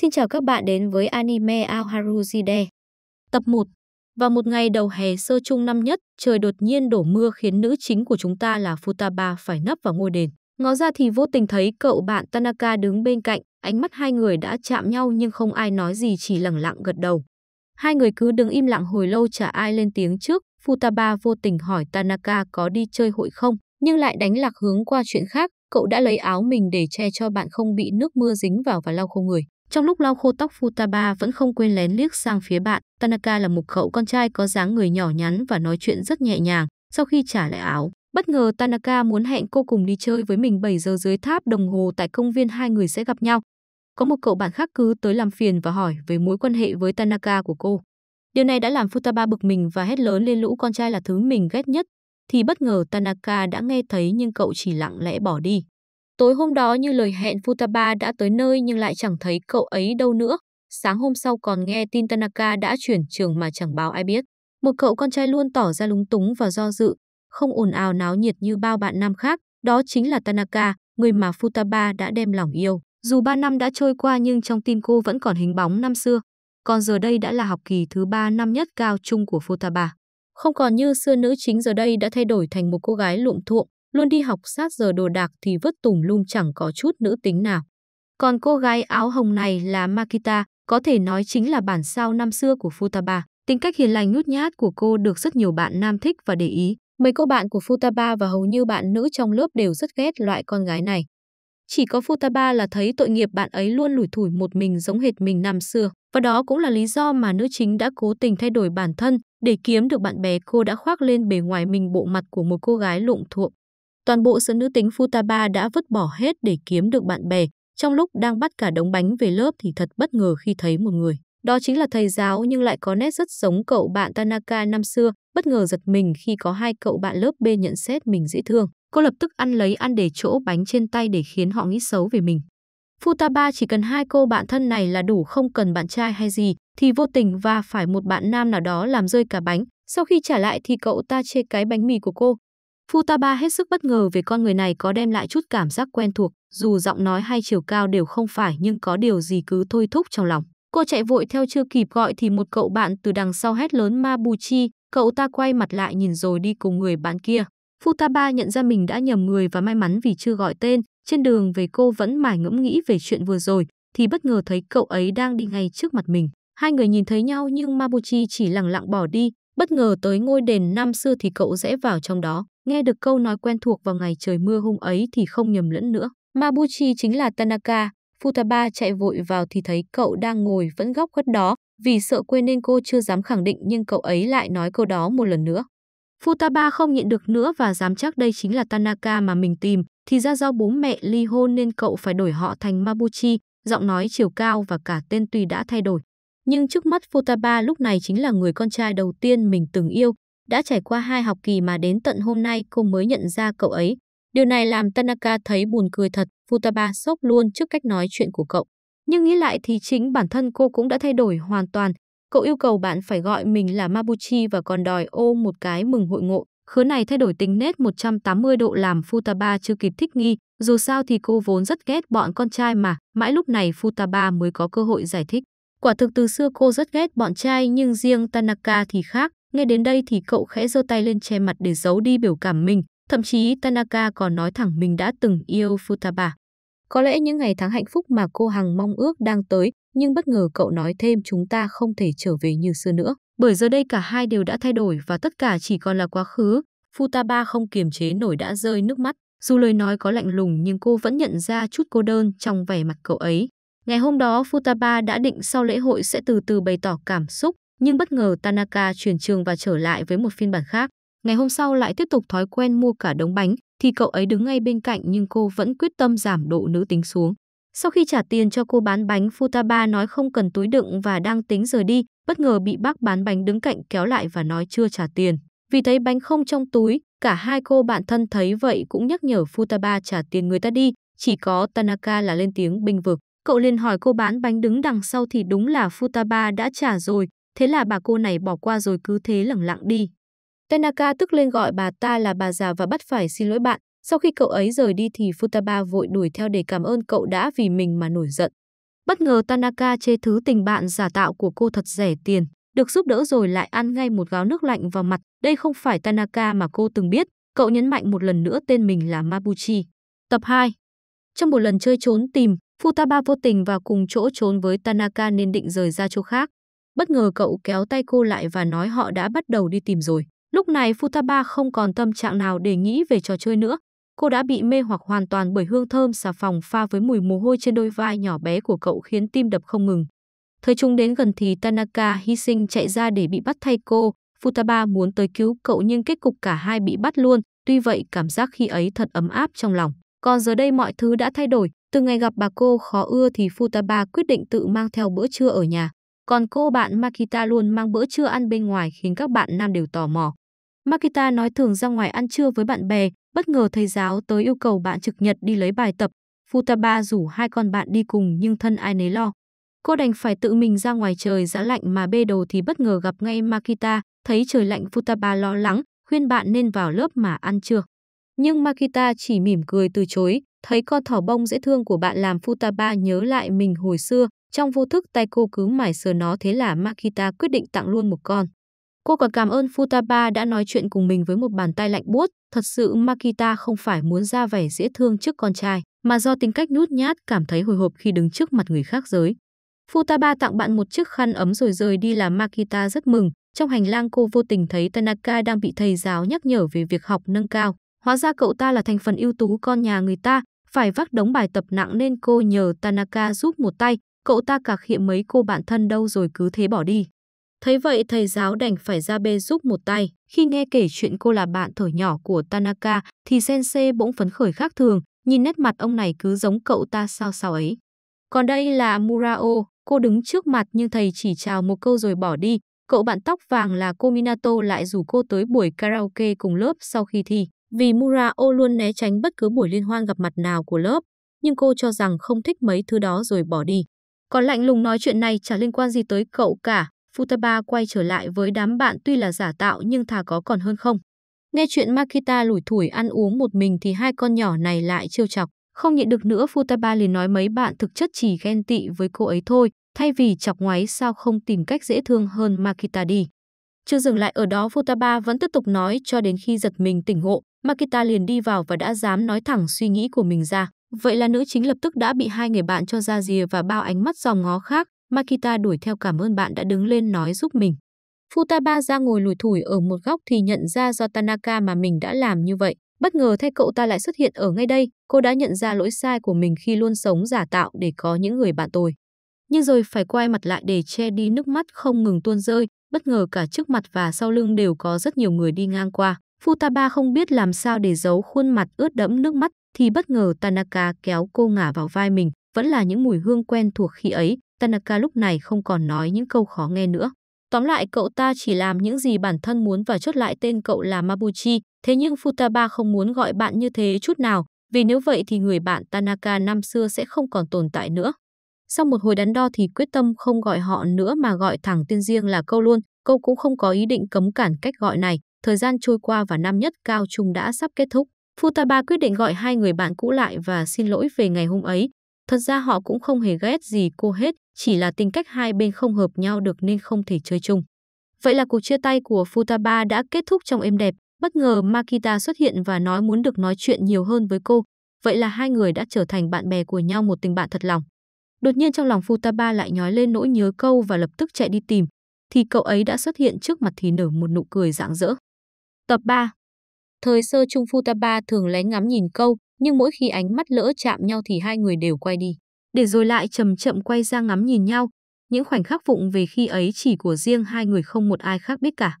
Xin chào các bạn đến với anime Aoharujide. Tập 1 Vào một ngày đầu hè sơ chung năm nhất, trời đột nhiên đổ mưa khiến nữ chính của chúng ta là Futaba phải nấp vào ngôi đền. Ngó ra thì vô tình thấy cậu bạn Tanaka đứng bên cạnh, ánh mắt hai người đã chạm nhau nhưng không ai nói gì chỉ lẳng lặng gật đầu. Hai người cứ đứng im lặng hồi lâu chả ai lên tiếng trước, Futaba vô tình hỏi Tanaka có đi chơi hội không, nhưng lại đánh lạc hướng qua chuyện khác, cậu đã lấy áo mình để che cho bạn không bị nước mưa dính vào và lau khô người. Trong lúc lau khô tóc Futaba vẫn không quên lén liếc sang phía bạn, Tanaka là một cậu con trai có dáng người nhỏ nhắn và nói chuyện rất nhẹ nhàng. Sau khi trả lại áo, bất ngờ Tanaka muốn hẹn cô cùng đi chơi với mình 7 giờ dưới tháp đồng hồ tại công viên hai người sẽ gặp nhau. Có một cậu bạn khác cứ tới làm phiền và hỏi về mối quan hệ với Tanaka của cô. Điều này đã làm Futaba bực mình và hét lớn lên lũ con trai là thứ mình ghét nhất. Thì bất ngờ Tanaka đã nghe thấy nhưng cậu chỉ lặng lẽ bỏ đi. Tối hôm đó như lời hẹn Futaba đã tới nơi nhưng lại chẳng thấy cậu ấy đâu nữa. Sáng hôm sau còn nghe tin Tanaka đã chuyển trường mà chẳng báo ai biết. Một cậu con trai luôn tỏ ra lúng túng và do dự, không ồn ào náo nhiệt như bao bạn nam khác. Đó chính là Tanaka, người mà Futaba đã đem lòng yêu. Dù ba năm đã trôi qua nhưng trong tim cô vẫn còn hình bóng năm xưa. Còn giờ đây đã là học kỳ thứ ba năm nhất cao trung của Futaba. Không còn như xưa nữ chính giờ đây đã thay đổi thành một cô gái lụm thuộm, luôn đi học sát giờ đồ đạc thì vứt tùng lung chẳng có chút nữ tính nào. Còn cô gái áo hồng này là Makita, có thể nói chính là bản sao năm xưa của Futaba. Tính cách hiền lành nhút nhát của cô được rất nhiều bạn nam thích và để ý. Mấy cô bạn của Futaba và hầu như bạn nữ trong lớp đều rất ghét loại con gái này. Chỉ có Futaba là thấy tội nghiệp bạn ấy luôn lủi thủi một mình giống hệt mình năm xưa. Và đó cũng là lý do mà nữ chính đã cố tình thay đổi bản thân để kiếm được bạn bè cô đã khoác lên bề ngoài mình bộ mặt của một cô gái lụng thuộm. Toàn bộ sự nữ tính Futaba đã vứt bỏ hết để kiếm được bạn bè. Trong lúc đang bắt cả đống bánh về lớp thì thật bất ngờ khi thấy một người. Đó chính là thầy giáo nhưng lại có nét rất giống cậu bạn Tanaka năm xưa, bất ngờ giật mình khi có hai cậu bạn lớp B nhận xét mình dễ thương. Cô lập tức ăn lấy ăn để chỗ bánh trên tay để khiến họ nghĩ xấu về mình. Futaba chỉ cần hai cô bạn thân này là đủ không cần bạn trai hay gì, thì vô tình và phải một bạn nam nào đó làm rơi cả bánh. Sau khi trả lại thì cậu ta chê cái bánh mì của cô, Futaba hết sức bất ngờ về con người này có đem lại chút cảm giác quen thuộc, dù giọng nói hay chiều cao đều không phải nhưng có điều gì cứ thôi thúc trong lòng. Cô chạy vội theo chưa kịp gọi thì một cậu bạn từ đằng sau hét lớn Mabuchi, cậu ta quay mặt lại nhìn rồi đi cùng người bạn kia. Futaba nhận ra mình đã nhầm người và may mắn vì chưa gọi tên, trên đường về cô vẫn mải ngẫm nghĩ về chuyện vừa rồi, thì bất ngờ thấy cậu ấy đang đi ngay trước mặt mình. Hai người nhìn thấy nhau nhưng Mabuchi chỉ lặng lặng bỏ đi, bất ngờ tới ngôi đền năm xưa thì cậu rẽ vào trong đó. Nghe được câu nói quen thuộc vào ngày trời mưa hôm ấy thì không nhầm lẫn nữa. Mabuchi chính là Tanaka. Futaba chạy vội vào thì thấy cậu đang ngồi vẫn góc khuất đó, vì sợ quên nên cô chưa dám khẳng định nhưng cậu ấy lại nói câu đó một lần nữa. Futaba không nhịn được nữa và dám chắc đây chính là Tanaka mà mình tìm, thì ra do bố mẹ ly hôn nên cậu phải đổi họ thành Mabuchi, giọng nói chiều cao và cả tên tùy đã thay đổi. Nhưng trước mắt Futaba lúc này chính là người con trai đầu tiên mình từng yêu, đã trải qua hai học kỳ mà đến tận hôm nay cô mới nhận ra cậu ấy. Điều này làm Tanaka thấy buồn cười thật, Futaba sốc luôn trước cách nói chuyện của cậu. Nhưng nghĩ lại thì chính bản thân cô cũng đã thay đổi hoàn toàn. Cậu yêu cầu bạn phải gọi mình là Mabuchi và còn đòi ô một cái mừng hội ngộ. Khứa này thay đổi tính nết 180 độ làm Futaba chưa kịp thích nghi. Dù sao thì cô vốn rất ghét bọn con trai mà, mãi lúc này Futaba mới có cơ hội giải thích. Quả thực từ xưa cô rất ghét bọn trai nhưng riêng Tanaka thì khác. Nghe đến đây thì cậu khẽ giơ tay lên che mặt để giấu đi biểu cảm mình, thậm chí Tanaka còn nói thẳng mình đã từng yêu Futaba. Có lẽ những ngày tháng hạnh phúc mà cô Hằng mong ước đang tới, nhưng bất ngờ cậu nói thêm chúng ta không thể trở về như xưa nữa. Bởi giờ đây cả hai đều đã thay đổi và tất cả chỉ còn là quá khứ. Futaba không kiềm chế nổi đã rơi nước mắt. Dù lời nói có lạnh lùng nhưng cô vẫn nhận ra chút cô đơn trong vẻ mặt cậu ấy. Ngày hôm đó Futaba đã định sau lễ hội sẽ từ từ bày tỏ cảm xúc, nhưng bất ngờ Tanaka chuyển trường và trở lại với một phiên bản khác. Ngày hôm sau lại tiếp tục thói quen mua cả đống bánh, thì cậu ấy đứng ngay bên cạnh nhưng cô vẫn quyết tâm giảm độ nữ tính xuống. Sau khi trả tiền cho cô bán bánh, Futaba nói không cần túi đựng và đang tính rời đi, bất ngờ bị bác bán bánh đứng cạnh kéo lại và nói chưa trả tiền. Vì thấy bánh không trong túi, cả hai cô bạn thân thấy vậy cũng nhắc nhở Futaba trả tiền người ta đi, chỉ có Tanaka là lên tiếng bình vực. Cậu liền hỏi cô bán bánh đứng đằng sau thì đúng là Futaba đã trả rồi, Thế là bà cô này bỏ qua rồi cứ thế lẳng lặng đi. Tanaka tức lên gọi bà ta là bà già và bắt phải xin lỗi bạn. Sau khi cậu ấy rời đi thì Futaba vội đuổi theo để cảm ơn cậu đã vì mình mà nổi giận. Bất ngờ Tanaka chê thứ tình bạn giả tạo của cô thật rẻ tiền, được giúp đỡ rồi lại ăn ngay một gáo nước lạnh vào mặt. Đây không phải Tanaka mà cô từng biết, cậu nhấn mạnh một lần nữa tên mình là Mabuchi. Tập 2 Trong một lần chơi trốn tìm, Futaba vô tình vào cùng chỗ trốn với Tanaka nên định rời ra chỗ khác. Bất ngờ cậu kéo tay cô lại và nói họ đã bắt đầu đi tìm rồi. Lúc này Futaba không còn tâm trạng nào để nghĩ về trò chơi nữa. Cô đã bị mê hoặc hoàn toàn bởi hương thơm xà phòng pha với mùi mồ hôi trên đôi vai nhỏ bé của cậu khiến tim đập không ngừng. Thời chúng đến gần thì Tanaka hy sinh chạy ra để bị bắt thay cô. Futaba muốn tới cứu cậu nhưng kết cục cả hai bị bắt luôn. Tuy vậy cảm giác khi ấy thật ấm áp trong lòng. Còn giờ đây mọi thứ đã thay đổi. Từ ngày gặp bà cô khó ưa thì Futaba quyết định tự mang theo bữa trưa ở nhà. Còn cô bạn Makita luôn mang bữa trưa ăn bên ngoài khiến các bạn nam đều tò mò. Makita nói thường ra ngoài ăn trưa với bạn bè, bất ngờ thầy giáo tới yêu cầu bạn trực nhật đi lấy bài tập. Futaba rủ hai con bạn đi cùng nhưng thân ai nấy lo. Cô đành phải tự mình ra ngoài trời giá lạnh mà bê đồ thì bất ngờ gặp ngay Makita, thấy trời lạnh Futaba lo lắng, khuyên bạn nên vào lớp mà ăn trưa. Nhưng Makita chỉ mỉm cười từ chối, thấy con thỏ bông dễ thương của bạn làm Futaba nhớ lại mình hồi xưa, trong vô thức tay cô cứ mải sờ nó thế là Makita quyết định tặng luôn một con. Cô còn cảm ơn Futaba đã nói chuyện cùng mình với một bàn tay lạnh buốt. Thật sự Makita không phải muốn ra vẻ dễ thương trước con trai, mà do tính cách nhút nhát cảm thấy hồi hộp khi đứng trước mặt người khác giới. Futaba tặng bạn một chiếc khăn ấm rồi rời đi làm Makita rất mừng. Trong hành lang cô vô tình thấy Tanaka đang bị thầy giáo nhắc nhở về việc học nâng cao. Hóa ra cậu ta là thành phần ưu tú con nhà người ta, phải vác đống bài tập nặng nên cô nhờ Tanaka giúp một tay, cậu ta cạc hiện mấy cô bạn thân đâu rồi cứ thế bỏ đi. Thấy vậy thầy giáo đành phải ra bê giúp một tay. Khi nghe kể chuyện cô là bạn thở nhỏ của Tanaka thì Sensei bỗng phấn khởi khác thường, nhìn nét mặt ông này cứ giống cậu ta sao sao ấy. Còn đây là Murao, cô đứng trước mặt nhưng thầy chỉ chào một câu rồi bỏ đi. Cậu bạn tóc vàng là cô Minato lại rủ cô tới buổi karaoke cùng lớp sau khi thi. Vì Murao luôn né tránh bất cứ buổi liên hoan gặp mặt nào của lớp, nhưng cô cho rằng không thích mấy thứ đó rồi bỏ đi. Còn lạnh lùng nói chuyện này chả liên quan gì tới cậu cả. Futaba quay trở lại với đám bạn tuy là giả tạo nhưng thà có còn hơn không. Nghe chuyện Makita lủi thủi ăn uống một mình thì hai con nhỏ này lại trêu chọc. Không nhịn được nữa Futaba liền nói mấy bạn thực chất chỉ ghen tị với cô ấy thôi. Thay vì chọc ngoáy sao không tìm cách dễ thương hơn Makita đi. Chưa dừng lại ở đó Futaba vẫn tiếp tục nói cho đến khi giật mình tỉnh ngộ. Makita liền đi vào và đã dám nói thẳng suy nghĩ của mình ra. Vậy là nữ chính lập tức đã bị hai người bạn cho ra rìa và bao ánh mắt dòng ngó khác. Makita đuổi theo cảm ơn bạn đã đứng lên nói giúp mình. Futaba ra ngồi lùi thủi ở một góc thì nhận ra do Tanaka mà mình đã làm như vậy. Bất ngờ thay cậu ta lại xuất hiện ở ngay đây, cô đã nhận ra lỗi sai của mình khi luôn sống giả tạo để có những người bạn tồi. Nhưng rồi phải quay mặt lại để che đi nước mắt không ngừng tuôn rơi, bất ngờ cả trước mặt và sau lưng đều có rất nhiều người đi ngang qua. Futaba không biết làm sao để giấu khuôn mặt ướt đẫm nước mắt, thì bất ngờ Tanaka kéo cô ngả vào vai mình, vẫn là những mùi hương quen thuộc khi ấy, Tanaka lúc này không còn nói những câu khó nghe nữa. Tóm lại cậu ta chỉ làm những gì bản thân muốn và chốt lại tên cậu là Mabuchi, thế nhưng Futaba không muốn gọi bạn như thế chút nào, vì nếu vậy thì người bạn Tanaka năm xưa sẽ không còn tồn tại nữa. Sau một hồi đắn đo thì quyết tâm không gọi họ nữa mà gọi thẳng tên riêng là câu luôn, câu cũng không có ý định cấm cản cách gọi này, thời gian trôi qua và năm nhất cao trung đã sắp kết thúc. Futaba quyết định gọi hai người bạn cũ lại và xin lỗi về ngày hôm ấy. Thật ra họ cũng không hề ghét gì cô hết, chỉ là tính cách hai bên không hợp nhau được nên không thể chơi chung. Vậy là cuộc chia tay của Futaba đã kết thúc trong êm đẹp. Bất ngờ Makita xuất hiện và nói muốn được nói chuyện nhiều hơn với cô. Vậy là hai người đã trở thành bạn bè của nhau một tình bạn thật lòng. Đột nhiên trong lòng Futaba lại nhói lên nỗi nhớ câu và lập tức chạy đi tìm. Thì cậu ấy đã xuất hiện trước mặt thì nở một nụ cười rạng rỡ. Tập 3 Thời sơ Trung Futaba thường lén ngắm nhìn câu, nhưng mỗi khi ánh mắt lỡ chạm nhau thì hai người đều quay đi, để rồi lại chậm chậm quay ra ngắm nhìn nhau. Những khoảnh khắc vụng về khi ấy chỉ của riêng hai người không một ai khác biết cả.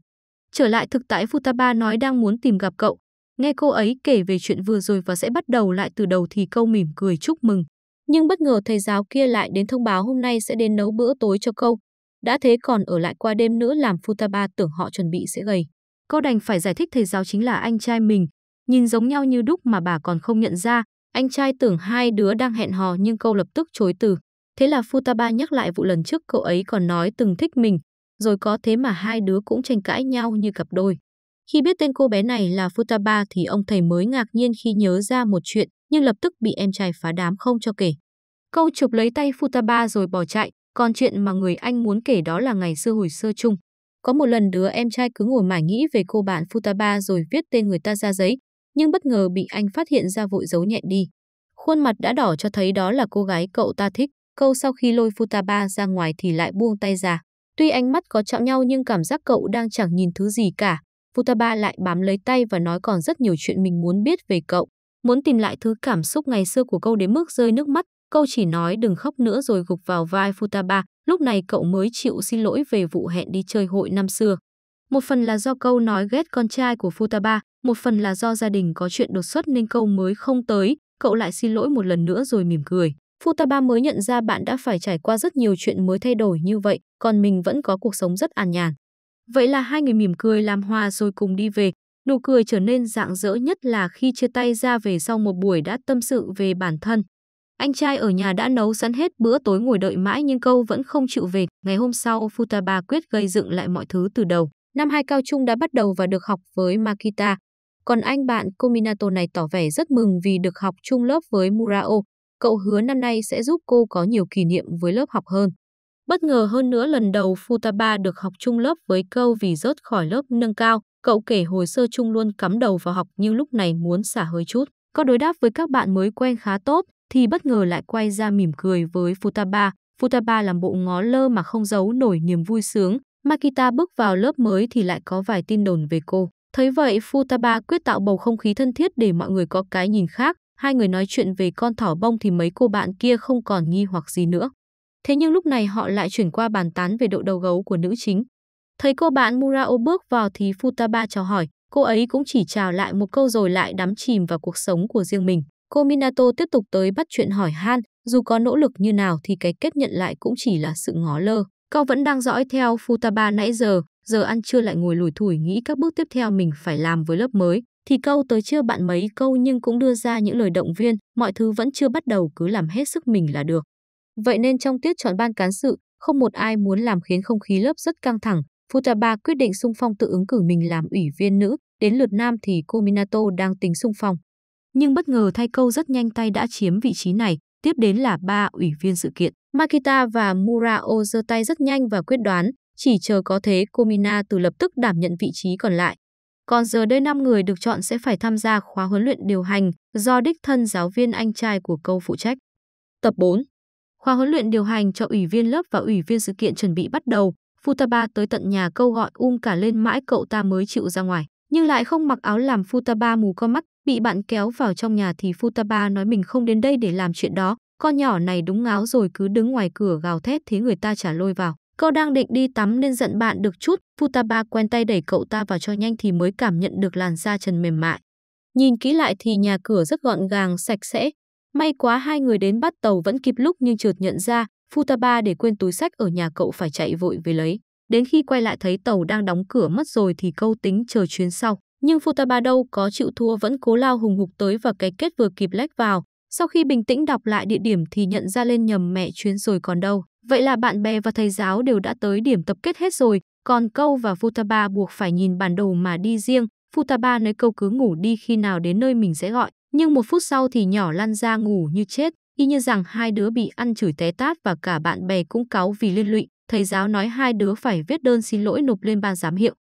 Trở lại thực tại Futaba nói đang muốn tìm gặp cậu. Nghe cô ấy kể về chuyện vừa rồi và sẽ bắt đầu lại từ đầu thì câu mỉm cười chúc mừng. Nhưng bất ngờ thầy giáo kia lại đến thông báo hôm nay sẽ đến nấu bữa tối cho câu. Đã thế còn ở lại qua đêm nữa làm Futaba tưởng họ chuẩn bị sẽ gầy. Cô đành phải giải thích thầy giáo chính là anh trai mình, nhìn giống nhau như đúc mà bà còn không nhận ra, anh trai tưởng hai đứa đang hẹn hò nhưng câu lập tức chối từ. Thế là Futaba nhắc lại vụ lần trước cậu ấy còn nói từng thích mình, rồi có thế mà hai đứa cũng tranh cãi nhau như cặp đôi. Khi biết tên cô bé này là Futaba thì ông thầy mới ngạc nhiên khi nhớ ra một chuyện, nhưng lập tức bị em trai phá đám không cho kể. Câu chụp lấy tay Futaba rồi bỏ chạy, còn chuyện mà người anh muốn kể đó là ngày xưa hồi sơ chung. Có một lần đứa em trai cứ ngồi mải nghĩ về cô bạn Futaba rồi viết tên người ta ra giấy, nhưng bất ngờ bị anh phát hiện ra vội giấu nhẹn đi. Khuôn mặt đã đỏ cho thấy đó là cô gái cậu ta thích, câu sau khi lôi Futaba ra ngoài thì lại buông tay ra. Tuy ánh mắt có chạm nhau nhưng cảm giác cậu đang chẳng nhìn thứ gì cả. Futaba lại bám lấy tay và nói còn rất nhiều chuyện mình muốn biết về cậu, muốn tìm lại thứ cảm xúc ngày xưa của câu đến mức rơi nước mắt. Câu chỉ nói đừng khóc nữa rồi gục vào vai Futaba, lúc này cậu mới chịu xin lỗi về vụ hẹn đi chơi hội năm xưa. Một phần là do câu nói ghét con trai của Futaba, một phần là do gia đình có chuyện đột xuất nên câu mới không tới, cậu lại xin lỗi một lần nữa rồi mỉm cười. Futaba mới nhận ra bạn đã phải trải qua rất nhiều chuyện mới thay đổi như vậy, còn mình vẫn có cuộc sống rất an nhàn. Vậy là hai người mỉm cười làm hòa rồi cùng đi về. Nụ cười trở nên rạng rỡ nhất là khi chia tay ra về sau một buổi đã tâm sự về bản thân, anh trai ở nhà đã nấu sẵn hết bữa tối ngồi đợi mãi nhưng câu vẫn không chịu về. Ngày hôm sau, Futaba quyết gây dựng lại mọi thứ từ đầu. Năm hai cao trung đã bắt đầu và được học với Makita. Còn anh bạn Kominato này tỏ vẻ rất mừng vì được học chung lớp với Murao. Cậu hứa năm nay sẽ giúp cô có nhiều kỷ niệm với lớp học hơn. Bất ngờ hơn nữa lần đầu Futaba được học chung lớp với câu vì rớt khỏi lớp nâng cao. Cậu kể hồi sơ chung luôn cắm đầu vào học nhưng lúc này muốn xả hơi chút. Có đối đáp với các bạn mới quen khá tốt, thì bất ngờ lại quay ra mỉm cười với Futaba. Futaba làm bộ ngó lơ mà không giấu nổi niềm vui sướng. Makita bước vào lớp mới thì lại có vài tin đồn về cô. Thấy vậy, Futaba quyết tạo bầu không khí thân thiết để mọi người có cái nhìn khác. Hai người nói chuyện về con thỏ bông thì mấy cô bạn kia không còn nghi hoặc gì nữa. Thế nhưng lúc này họ lại chuyển qua bàn tán về độ đầu gấu của nữ chính. Thấy cô bạn Murao bước vào thì Futaba chào hỏi, cô ấy cũng chỉ chào lại một câu rồi lại đắm chìm vào cuộc sống của riêng mình. Cô Minato tiếp tục tới bắt chuyện hỏi Han, dù có nỗ lực như nào thì cái kết nhận lại cũng chỉ là sự ngó lơ. Cậu vẫn đang dõi theo Futaba nãy giờ, giờ ăn trưa lại ngồi lủi thủi nghĩ các bước tiếp theo mình phải làm với lớp mới. Thì câu tới chưa bạn mấy câu nhưng cũng đưa ra những lời động viên, mọi thứ vẫn chưa bắt đầu cứ làm hết sức mình là được. Vậy nên trong tiết chọn ban cán sự, không một ai muốn làm khiến không khí lớp rất căng thẳng. Futaba quyết định sung phong tự ứng cử mình làm ủy viên nữ, đến lượt nam thì cô Minato đang tính sung phong nhưng bất ngờ thay câu rất nhanh tay đã chiếm vị trí này, tiếp đến là ba ủy viên sự kiện. Makita và Murao giơ tay rất nhanh và quyết đoán, chỉ chờ có thế Komina từ lập tức đảm nhận vị trí còn lại. Còn giờ đây 5 người được chọn sẽ phải tham gia khóa huấn luyện điều hành do đích thân giáo viên anh trai của câu phụ trách. Tập 4 Khóa huấn luyện điều hành cho ủy viên lớp và ủy viên sự kiện chuẩn bị bắt đầu. Futaba tới tận nhà câu gọi um cả lên mãi cậu ta mới chịu ra ngoài. Nhưng lại không mặc áo làm Futaba mù con mắt Bị bạn kéo vào trong nhà thì Futaba nói mình không đến đây để làm chuyện đó. Con nhỏ này đúng ngáo rồi cứ đứng ngoài cửa gào thét thế người ta trả lôi vào. Cậu đang định đi tắm nên giận bạn được chút, Futaba quen tay đẩy cậu ta vào cho nhanh thì mới cảm nhận được làn da trần mềm mại. Nhìn kỹ lại thì nhà cửa rất gọn gàng, sạch sẽ. May quá hai người đến bắt tàu vẫn kịp lúc nhưng trượt nhận ra, Futaba để quên túi sách ở nhà cậu phải chạy vội về lấy. Đến khi quay lại thấy tàu đang đóng cửa mất rồi thì câu tính chờ chuyến sau nhưng Futaba đâu có chịu thua vẫn cố lao hùng hục tới và cái kết vừa kịp lách vào. Sau khi bình tĩnh đọc lại địa điểm thì nhận ra lên nhầm mẹ chuyến rồi còn đâu. Vậy là bạn bè và thầy giáo đều đã tới điểm tập kết hết rồi, còn câu và Futaba buộc phải nhìn bản đồ mà đi riêng. Futaba nói câu cứ ngủ đi khi nào đến nơi mình sẽ gọi. Nhưng một phút sau thì nhỏ lăn ra ngủ như chết, y như rằng hai đứa bị ăn chửi té tát và cả bạn bè cũng cáu vì liên lụy. Thầy giáo nói hai đứa phải viết đơn xin lỗi nộp lên ban giám hiệu.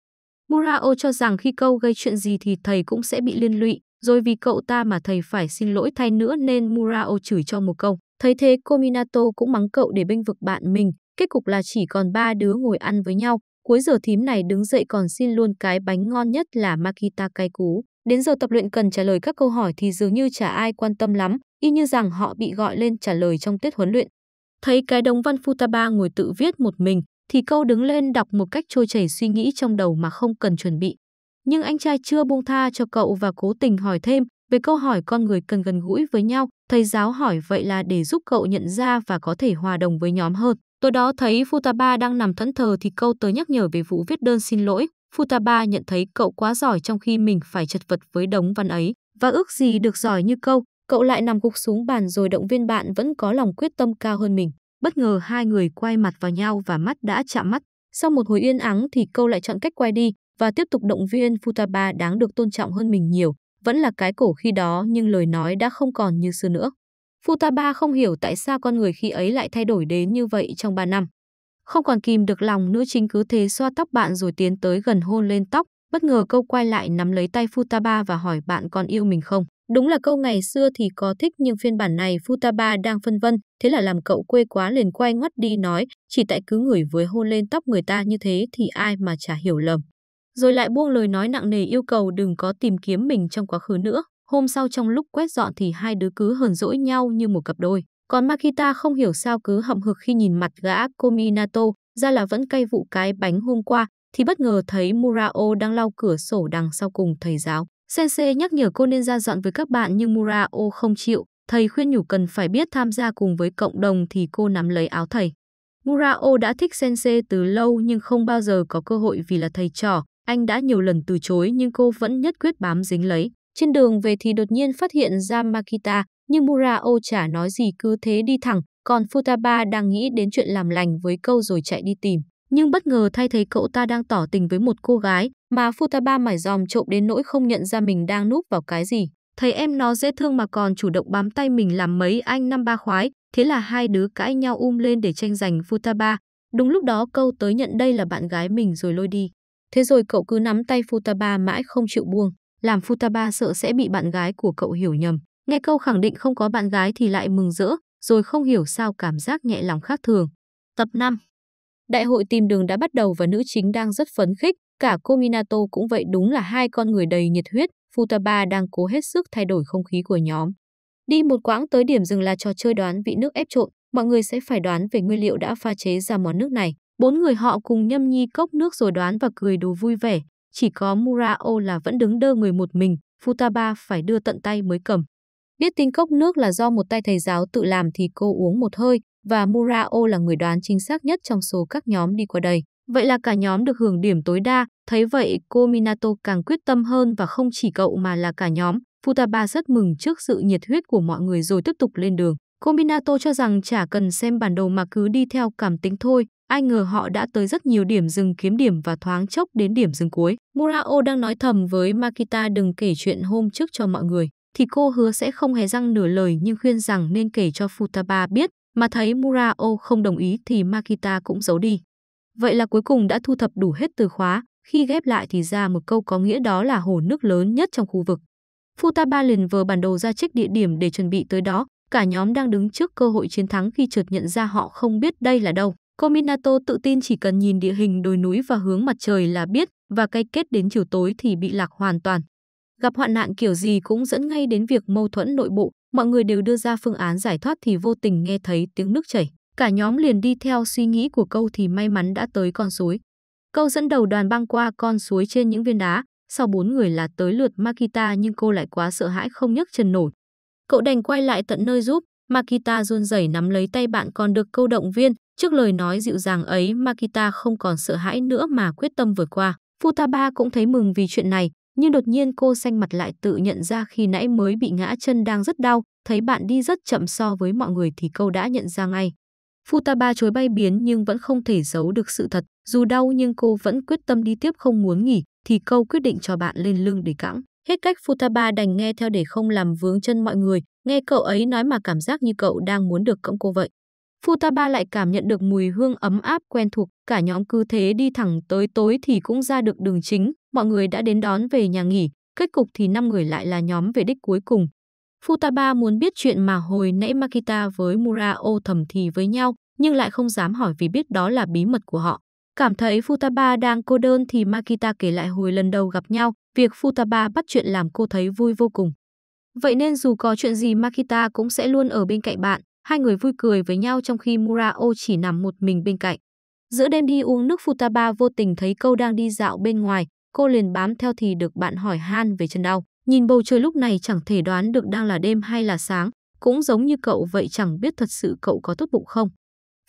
Murao cho rằng khi câu gây chuyện gì thì thầy cũng sẽ bị liên lụy, rồi vì cậu ta mà thầy phải xin lỗi thay nữa nên Murao chửi cho một câu. Thấy thế Kominato cũng mắng cậu để bênh vực bạn mình, kết cục là chỉ còn ba đứa ngồi ăn với nhau. Cuối giờ thím này đứng dậy còn xin luôn cái bánh ngon nhất là Makita cay cú. Đến giờ tập luyện cần trả lời các câu hỏi thì dường như chả ai quan tâm lắm, y như rằng họ bị gọi lên trả lời trong tiết huấn luyện. Thấy cái đống văn Futaba ngồi tự viết một mình, thì câu đứng lên đọc một cách trôi chảy suy nghĩ trong đầu mà không cần chuẩn bị. Nhưng anh trai chưa buông tha cho cậu và cố tình hỏi thêm về câu hỏi con người cần gần gũi với nhau. Thầy giáo hỏi vậy là để giúp cậu nhận ra và có thể hòa đồng với nhóm hơn. Tối đó thấy Futaba đang nằm thẫn thờ thì câu tới nhắc nhở về vụ viết đơn xin lỗi. Futaba nhận thấy cậu quá giỏi trong khi mình phải chật vật với đống văn ấy. Và ước gì được giỏi như câu, cậu lại nằm gục xuống bàn rồi động viên bạn vẫn có lòng quyết tâm cao hơn mình. Bất ngờ hai người quay mặt vào nhau và mắt đã chạm mắt. Sau một hồi yên ắng thì câu lại chọn cách quay đi và tiếp tục động viên Futaba đáng được tôn trọng hơn mình nhiều. Vẫn là cái cổ khi đó nhưng lời nói đã không còn như xưa nữa. Futaba không hiểu tại sao con người khi ấy lại thay đổi đến như vậy trong 3 năm. Không còn kìm được lòng nữ chính cứ thế xoa tóc bạn rồi tiến tới gần hôn lên tóc. Bất ngờ câu quay lại nắm lấy tay Futaba và hỏi bạn còn yêu mình không. Đúng là câu ngày xưa thì có thích nhưng phiên bản này Futaba đang phân vân, thế là làm cậu quê quá liền quay ngoắt đi nói, chỉ tại cứ ngửi với hôn lên tóc người ta như thế thì ai mà chả hiểu lầm. Rồi lại buông lời nói nặng nề yêu cầu đừng có tìm kiếm mình trong quá khứ nữa. Hôm sau trong lúc quét dọn thì hai đứa cứ hờn dỗi nhau như một cặp đôi. Còn Makita không hiểu sao cứ hậm hực khi nhìn mặt gã Kominato, ra là vẫn cay vụ cái bánh hôm qua, thì bất ngờ thấy Murao đang lau cửa sổ đằng sau cùng thầy giáo. Sensei nhắc nhở cô nên ra dọn với các bạn nhưng Murao không chịu, thầy khuyên nhủ cần phải biết tham gia cùng với cộng đồng thì cô nắm lấy áo thầy. Murao đã thích Sensei từ lâu nhưng không bao giờ có cơ hội vì là thầy trò, anh đã nhiều lần từ chối nhưng cô vẫn nhất quyết bám dính lấy. Trên đường về thì đột nhiên phát hiện ra Makita, nhưng Murao chả nói gì cứ thế đi thẳng, còn Futaba đang nghĩ đến chuyện làm lành với câu rồi chạy đi tìm nhưng bất ngờ thay thấy cậu ta đang tỏ tình với một cô gái mà Futaba mải dòm trộm đến nỗi không nhận ra mình đang núp vào cái gì. Thấy em nó dễ thương mà còn chủ động bám tay mình làm mấy anh năm ba khoái, thế là hai đứa cãi nhau um lên để tranh giành Futaba. Đúng lúc đó câu tới nhận đây là bạn gái mình rồi lôi đi. Thế rồi cậu cứ nắm tay Futaba mãi không chịu buông, làm Futaba sợ sẽ bị bạn gái của cậu hiểu nhầm. Nghe câu khẳng định không có bạn gái thì lại mừng rỡ, rồi không hiểu sao cảm giác nhẹ lòng khác thường. Tập 5 Đại hội tìm đường đã bắt đầu và nữ chính đang rất phấn khích, cả cô Minato cũng vậy đúng là hai con người đầy nhiệt huyết, Futaba đang cố hết sức thay đổi không khí của nhóm. Đi một quãng tới điểm dừng là trò chơi đoán vị nước ép trộn, mọi người sẽ phải đoán về nguyên liệu đã pha chế ra món nước này. Bốn người họ cùng nhâm nhi cốc nước rồi đoán và cười đồ vui vẻ. Chỉ có Murao là vẫn đứng đơ người một mình, Futaba phải đưa tận tay mới cầm. Biết tin cốc nước là do một tay thầy giáo tự làm thì cô uống một hơi, và Murao là người đoán chính xác nhất trong số các nhóm đi qua đây. Vậy là cả nhóm được hưởng điểm tối đa, thấy vậy cô Minato càng quyết tâm hơn và không chỉ cậu mà là cả nhóm. Futaba rất mừng trước sự nhiệt huyết của mọi người rồi tiếp tục lên đường. Cô Minato cho rằng chả cần xem bản đồ mà cứ đi theo cảm tính thôi, ai ngờ họ đã tới rất nhiều điểm dừng kiếm điểm và thoáng chốc đến điểm dừng cuối. Murao đang nói thầm với Makita đừng kể chuyện hôm trước cho mọi người thì cô hứa sẽ không hề răng nửa lời nhưng khuyên rằng nên kể cho Futaba biết mà thấy Murao không đồng ý thì Makita cũng giấu đi. Vậy là cuối cùng đã thu thập đủ hết từ khóa, khi ghép lại thì ra một câu có nghĩa đó là hồ nước lớn nhất trong khu vực. Futaba liền vờ bản đồ ra trích địa điểm để chuẩn bị tới đó, cả nhóm đang đứng trước cơ hội chiến thắng khi chợt nhận ra họ không biết đây là đâu. Kominato tự tin chỉ cần nhìn địa hình đồi núi và hướng mặt trời là biết, và cây kết đến chiều tối thì bị lạc hoàn toàn. Gặp hoạn nạn kiểu gì cũng dẫn ngay đến việc mâu thuẫn nội bộ, mọi người đều đưa ra phương án giải thoát thì vô tình nghe thấy tiếng nước chảy. Cả nhóm liền đi theo suy nghĩ của câu thì may mắn đã tới con suối. Câu dẫn đầu đoàn băng qua con suối trên những viên đá, sau bốn người là tới lượt Makita nhưng cô lại quá sợ hãi không nhấc chân nổi. Cậu đành quay lại tận nơi giúp, Makita run rẩy nắm lấy tay bạn còn được câu động viên, trước lời nói dịu dàng ấy Makita không còn sợ hãi nữa mà quyết tâm vượt qua. Futaba cũng thấy mừng vì chuyện này, nhưng đột nhiên cô xanh mặt lại tự nhận ra khi nãy mới bị ngã chân đang rất đau, thấy bạn đi rất chậm so với mọi người thì câu đã nhận ra ngay. Futaba chối bay biến nhưng vẫn không thể giấu được sự thật, dù đau nhưng cô vẫn quyết tâm đi tiếp không muốn nghỉ, thì câu quyết định cho bạn lên lưng để cõng. Hết cách Futaba đành nghe theo để không làm vướng chân mọi người, nghe cậu ấy nói mà cảm giác như cậu đang muốn được cõng cô vậy. Futaba lại cảm nhận được mùi hương ấm áp quen thuộc, cả nhóm cứ thế đi thẳng tới tối thì cũng ra được đường chính, mọi người đã đến đón về nhà nghỉ, kết cục thì 5 người lại là nhóm về đích cuối cùng. Futaba muốn biết chuyện mà hồi nãy Makita với Murao thầm thì với nhau, nhưng lại không dám hỏi vì biết đó là bí mật của họ. Cảm thấy Futaba đang cô đơn thì Makita kể lại hồi lần đầu gặp nhau, việc Futaba bắt chuyện làm cô thấy vui vô cùng. Vậy nên dù có chuyện gì Makita cũng sẽ luôn ở bên cạnh bạn, hai người vui cười với nhau trong khi Murao chỉ nằm một mình bên cạnh. Giữa đêm đi uống nước Futaba vô tình thấy câu đang đi dạo bên ngoài, cô liền bám theo thì được bạn hỏi han về chân đau. Nhìn bầu trời lúc này chẳng thể đoán được đang là đêm hay là sáng, cũng giống như cậu vậy chẳng biết thật sự cậu có tốt bụng không.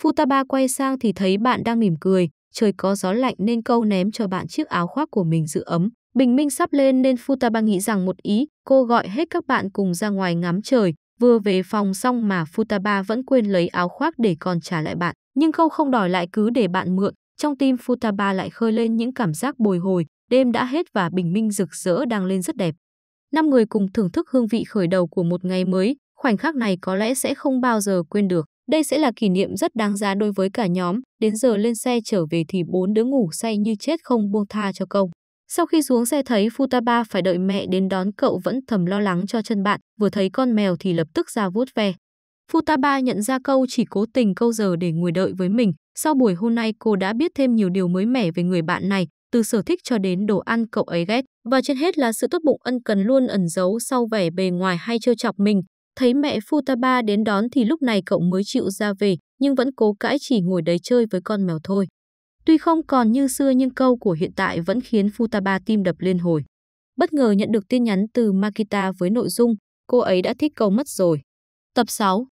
Futaba quay sang thì thấy bạn đang mỉm cười, trời có gió lạnh nên câu ném cho bạn chiếc áo khoác của mình giữ ấm. Bình minh sắp lên nên Futaba nghĩ rằng một ý, cô gọi hết các bạn cùng ra ngoài ngắm trời, vừa về phòng xong mà Futaba vẫn quên lấy áo khoác để còn trả lại bạn. Nhưng câu không đòi lại cứ để bạn mượn, trong tim Futaba lại khơi lên những cảm giác bồi hồi, đêm đã hết và bình minh rực rỡ đang lên rất đẹp. Năm người cùng thưởng thức hương vị khởi đầu của một ngày mới, khoảnh khắc này có lẽ sẽ không bao giờ quên được. Đây sẽ là kỷ niệm rất đáng giá đối với cả nhóm, đến giờ lên xe trở về thì bốn đứa ngủ say như chết không buông tha cho công. Sau khi xuống xe thấy Futaba phải đợi mẹ đến đón cậu vẫn thầm lo lắng cho chân bạn, vừa thấy con mèo thì lập tức ra vuốt ve. Futaba nhận ra câu chỉ cố tình câu giờ để ngồi đợi với mình, sau buổi hôm nay cô đã biết thêm nhiều điều mới mẻ về người bạn này, từ sở thích cho đến đồ ăn cậu ấy ghét, và trên hết là sự tốt bụng ân cần luôn ẩn giấu sau vẻ bề ngoài hay trêu chọc mình. Thấy mẹ Futaba đến đón thì lúc này cậu mới chịu ra về, nhưng vẫn cố cãi chỉ ngồi đấy chơi với con mèo thôi. Tuy không còn như xưa nhưng câu của hiện tại vẫn khiến Futaba tim đập liên hồi. Bất ngờ nhận được tin nhắn từ Makita với nội dung cô ấy đã thích cậu mất rồi. Tập 6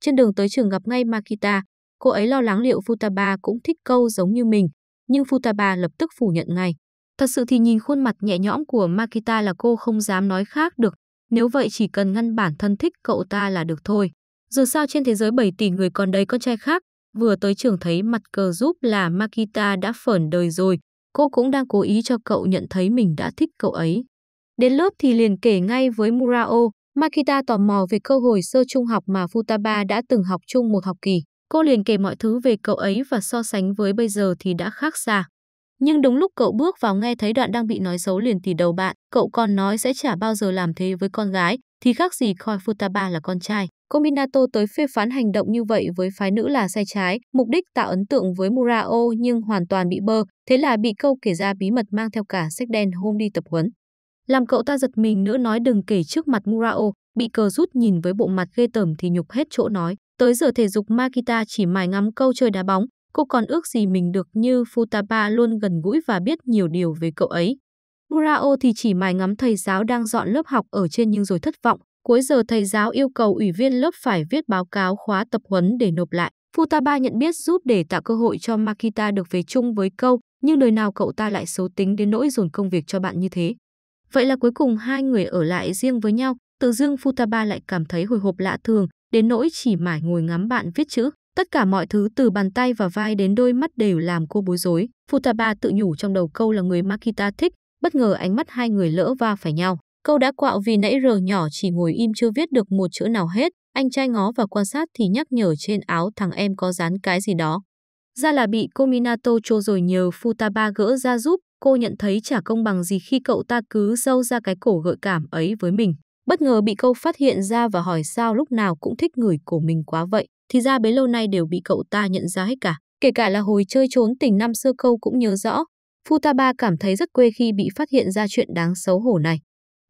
Trên đường tới trường gặp ngay Makita, cô ấy lo lắng liệu Futaba cũng thích câu giống như mình, nhưng Futaba lập tức phủ nhận ngay. Thật sự thì nhìn khuôn mặt nhẹ nhõm của Makita là cô không dám nói khác được, nếu vậy chỉ cần ngăn bản thân thích cậu ta là được thôi. Dù sao trên thế giới 7 tỷ người còn đấy con trai khác, vừa tới trường thấy mặt cờ giúp là Makita đã phởn đời rồi, cô cũng đang cố ý cho cậu nhận thấy mình đã thích cậu ấy. Đến lớp thì liền kể ngay với Murao, Makita tò mò về cơ hội sơ trung học mà Futaba đã từng học chung một học kỳ. Cô liền kể mọi thứ về cậu ấy và so sánh với bây giờ thì đã khác xa. Nhưng đúng lúc cậu bước vào nghe thấy đoạn đang bị nói xấu liền thì đầu bạn, cậu còn nói sẽ chả bao giờ làm thế với con gái, thì khác gì coi Futaba là con trai. Cô Minato tới phê phán hành động như vậy với phái nữ là sai trái, mục đích tạo ấn tượng với Murao nhưng hoàn toàn bị bơ, thế là bị câu kể ra bí mật mang theo cả sách đen hôm đi tập huấn. Làm cậu ta giật mình nữa nói đừng kể trước mặt Murao, bị cờ rút nhìn với bộ mặt ghê tởm thì nhục hết chỗ nói, Tới giờ thể dục Makita chỉ mải ngắm câu chơi đá bóng, cô còn ước gì mình được như Futaba luôn gần gũi và biết nhiều điều về cậu ấy. Murao thì chỉ mải ngắm thầy giáo đang dọn lớp học ở trên nhưng rồi thất vọng. Cuối giờ thầy giáo yêu cầu ủy viên lớp phải viết báo cáo khóa tập huấn để nộp lại. Futaba nhận biết giúp để tạo cơ hội cho Makita được về chung với câu, nhưng đời nào cậu ta lại xấu tính đến nỗi dồn công việc cho bạn như thế. Vậy là cuối cùng hai người ở lại riêng với nhau, tự dưng Futaba lại cảm thấy hồi hộp lạ thường, đến nỗi chỉ mải ngồi ngắm bạn viết chữ. Tất cả mọi thứ từ bàn tay và vai đến đôi mắt đều làm cô bối rối. Futaba tự nhủ trong đầu câu là người Makita thích, bất ngờ ánh mắt hai người lỡ va phải nhau. Câu đã quạo vì nãy rờ nhỏ chỉ ngồi im chưa viết được một chữ nào hết. Anh trai ngó và quan sát thì nhắc nhở trên áo thằng em có dán cái gì đó. Ra là bị Kominato Minato trô rồi nhờ Futaba gỡ ra giúp, cô nhận thấy chả công bằng gì khi cậu ta cứ dâu ra cái cổ gợi cảm ấy với mình. Bất ngờ bị câu phát hiện ra và hỏi sao lúc nào cũng thích người của mình quá vậy, thì ra bấy lâu nay đều bị cậu ta nhận ra hết cả. Kể cả là hồi chơi trốn tình năm xưa câu cũng nhớ rõ. Futaba cảm thấy rất quê khi bị phát hiện ra chuyện đáng xấu hổ này.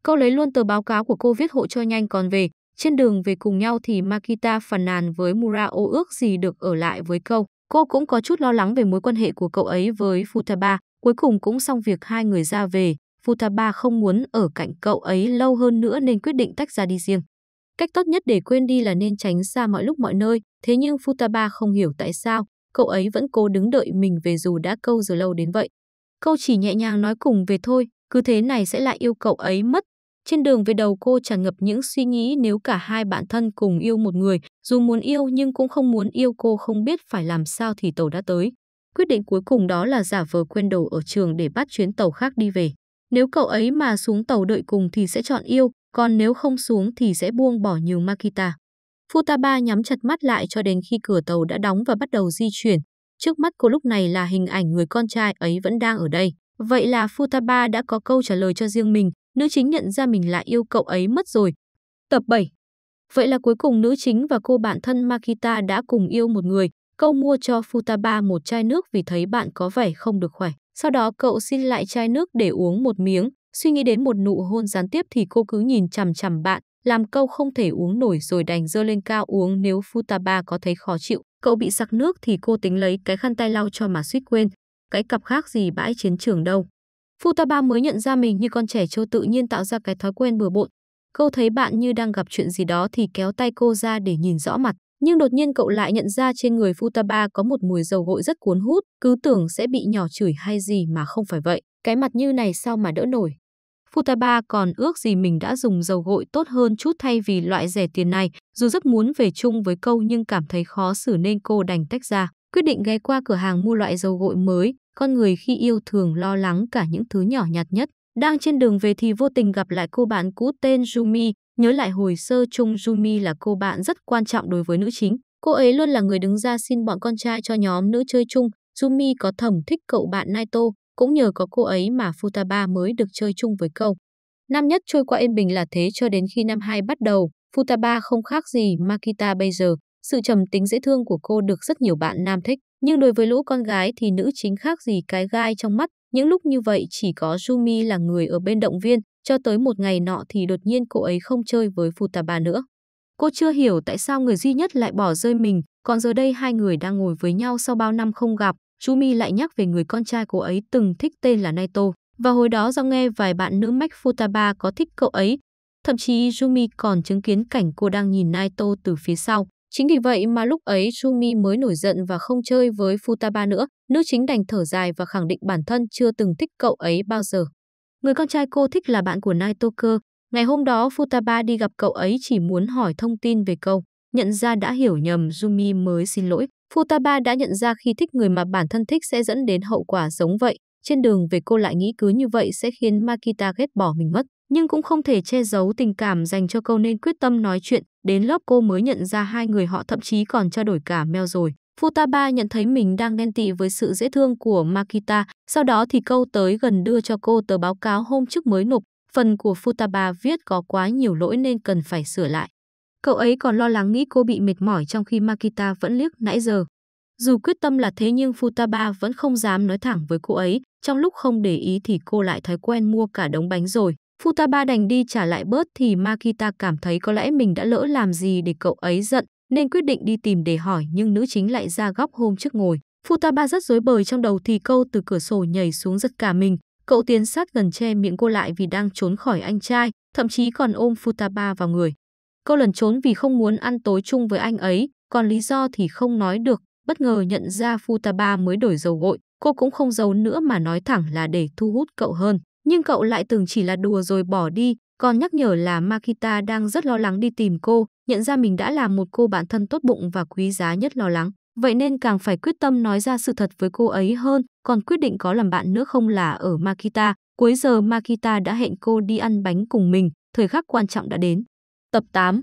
Câu lấy luôn tờ báo cáo của cô viết hộ cho nhanh còn về. Trên đường về cùng nhau thì Makita phàn nàn với Murao ước gì được ở lại với câu. Cô cũng có chút lo lắng về mối quan hệ của cậu ấy với Futaba. Cuối cùng cũng xong việc hai người ra về. Futaba không muốn ở cạnh cậu ấy lâu hơn nữa nên quyết định tách ra đi riêng. Cách tốt nhất để quên đi là nên tránh xa mọi lúc mọi nơi, thế nhưng Futaba không hiểu tại sao, cậu ấy vẫn cố đứng đợi mình về dù đã câu giờ lâu đến vậy. Câu chỉ nhẹ nhàng nói cùng về thôi, cứ thế này sẽ lại yêu cậu ấy mất. Trên đường về đầu cô tràn ngập những suy nghĩ nếu cả hai bạn thân cùng yêu một người, dù muốn yêu nhưng cũng không muốn yêu cô không biết phải làm sao thì tàu đã tới. Quyết định cuối cùng đó là giả vờ quên đồ ở trường để bắt chuyến tàu khác đi về. Nếu cậu ấy mà xuống tàu đợi cùng thì sẽ chọn yêu, còn nếu không xuống thì sẽ buông bỏ nhiều Makita. Futaba nhắm chặt mắt lại cho đến khi cửa tàu đã đóng và bắt đầu di chuyển. Trước mắt cô lúc này là hình ảnh người con trai ấy vẫn đang ở đây. Vậy là Futaba đã có câu trả lời cho riêng mình, nữ chính nhận ra mình lại yêu cậu ấy mất rồi. Tập 7 Vậy là cuối cùng nữ chính và cô bạn thân Makita đã cùng yêu một người. Câu mua cho Futaba một chai nước vì thấy bạn có vẻ không được khỏe. Sau đó cậu xin lại chai nước để uống một miếng, suy nghĩ đến một nụ hôn gián tiếp thì cô cứ nhìn chằm chằm bạn, làm câu không thể uống nổi rồi đành dơ lên cao uống nếu Futaba có thấy khó chịu. Cậu bị sặc nước thì cô tính lấy cái khăn tay lau cho mà suýt quên, cái cặp khác gì bãi chiến trường đâu. Futaba mới nhận ra mình như con trẻ trâu tự nhiên tạo ra cái thói quen bừa bộn. Cô thấy bạn như đang gặp chuyện gì đó thì kéo tay cô ra để nhìn rõ mặt. Nhưng đột nhiên cậu lại nhận ra trên người Futaba có một mùi dầu gội rất cuốn hút, cứ tưởng sẽ bị nhỏ chửi hay gì mà không phải vậy. Cái mặt như này sao mà đỡ nổi. Futaba còn ước gì mình đã dùng dầu gội tốt hơn chút thay vì loại rẻ tiền này, dù rất muốn về chung với câu nhưng cảm thấy khó xử nên cô đành tách ra. Quyết định ghé qua cửa hàng mua loại dầu gội mới, con người khi yêu thường lo lắng cả những thứ nhỏ nhặt nhất. Đang trên đường về thì vô tình gặp lại cô bạn cũ tên Jumi, Nhớ lại hồi sơ Chung Jumi là cô bạn rất quan trọng đối với nữ chính. Cô ấy luôn là người đứng ra xin bọn con trai cho nhóm nữ chơi chung. Jumi có thầm thích cậu bạn Naito, cũng nhờ có cô ấy mà Futaba mới được chơi chung với cậu. Năm nhất trôi qua yên bình là thế cho đến khi năm hai bắt đầu, Futaba không khác gì Makita bây giờ. Sự trầm tính dễ thương của cô được rất nhiều bạn nam thích. Nhưng đối với lũ con gái thì nữ chính khác gì cái gai trong mắt. Những lúc như vậy chỉ có Jumi là người ở bên động viên, cho tới một ngày nọ thì đột nhiên cô ấy không chơi với Futaba nữa. Cô chưa hiểu tại sao người duy nhất lại bỏ rơi mình, còn giờ đây hai người đang ngồi với nhau sau bao năm không gặp, Jumi lại nhắc về người con trai cô ấy từng thích tên là Naito. Và hồi đó do nghe vài bạn nữ mách Futaba có thích cậu ấy, thậm chí Jumi còn chứng kiến cảnh cô đang nhìn Naito từ phía sau. Chính vì vậy mà lúc ấy Jumi mới nổi giận và không chơi với Futaba nữa, nữ chính đành thở dài và khẳng định bản thân chưa từng thích cậu ấy bao giờ. Người con trai cô thích là bạn của Nai Toker. Ngày hôm đó Futaba đi gặp cậu ấy chỉ muốn hỏi thông tin về câu. Nhận ra đã hiểu nhầm Yumi mới xin lỗi. Futaba đã nhận ra khi thích người mà bản thân thích sẽ dẫn đến hậu quả giống vậy. Trên đường về cô lại nghĩ cứ như vậy sẽ khiến Makita ghét bỏ mình mất. Nhưng cũng không thể che giấu tình cảm dành cho câu nên quyết tâm nói chuyện. Đến lớp cô mới nhận ra hai người họ thậm chí còn trao đổi cả mail rồi. Futaba nhận thấy mình đang ghen tị với sự dễ thương của Makita, sau đó thì câu tới gần đưa cho cô tờ báo cáo hôm trước mới nộp, phần của Futaba viết có quá nhiều lỗi nên cần phải sửa lại. Cậu ấy còn lo lắng nghĩ cô bị mệt mỏi trong khi Makita vẫn liếc nãy giờ. Dù quyết tâm là thế nhưng Futaba vẫn không dám nói thẳng với cô ấy, trong lúc không để ý thì cô lại thói quen mua cả đống bánh rồi. Futaba đành đi trả lại bớt thì Makita cảm thấy có lẽ mình đã lỡ làm gì để cậu ấy giận, nên quyết định đi tìm để hỏi nhưng nữ chính lại ra góc hôm trước ngồi. Futaba rất rối bời trong đầu thì câu từ cửa sổ nhảy xuống giật cả mình. Cậu tiến sát gần che miệng cô lại vì đang trốn khỏi anh trai, thậm chí còn ôm Futaba vào người. Cô lần trốn vì không muốn ăn tối chung với anh ấy, còn lý do thì không nói được. Bất ngờ nhận ra Futaba mới đổi dầu gội, cô cũng không giấu nữa mà nói thẳng là để thu hút cậu hơn. Nhưng cậu lại từng chỉ là đùa rồi bỏ đi, còn nhắc nhở là Makita đang rất lo lắng đi tìm cô, nhận ra mình đã là một cô bạn thân tốt bụng và quý giá nhất lo lắng. Vậy nên càng phải quyết tâm nói ra sự thật với cô ấy hơn, còn quyết định có làm bạn nữa không là ở Makita. Cuối giờ Makita đã hẹn cô đi ăn bánh cùng mình, thời khắc quan trọng đã đến. Tập 8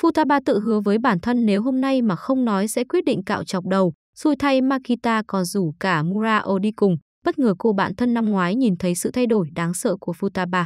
Futaba tự hứa với bản thân nếu hôm nay mà không nói sẽ quyết định cạo chọc đầu, xui thay Makita còn rủ cả Murao đi cùng, bất ngờ cô bạn thân năm ngoái nhìn thấy sự thay đổi đáng sợ của Futaba.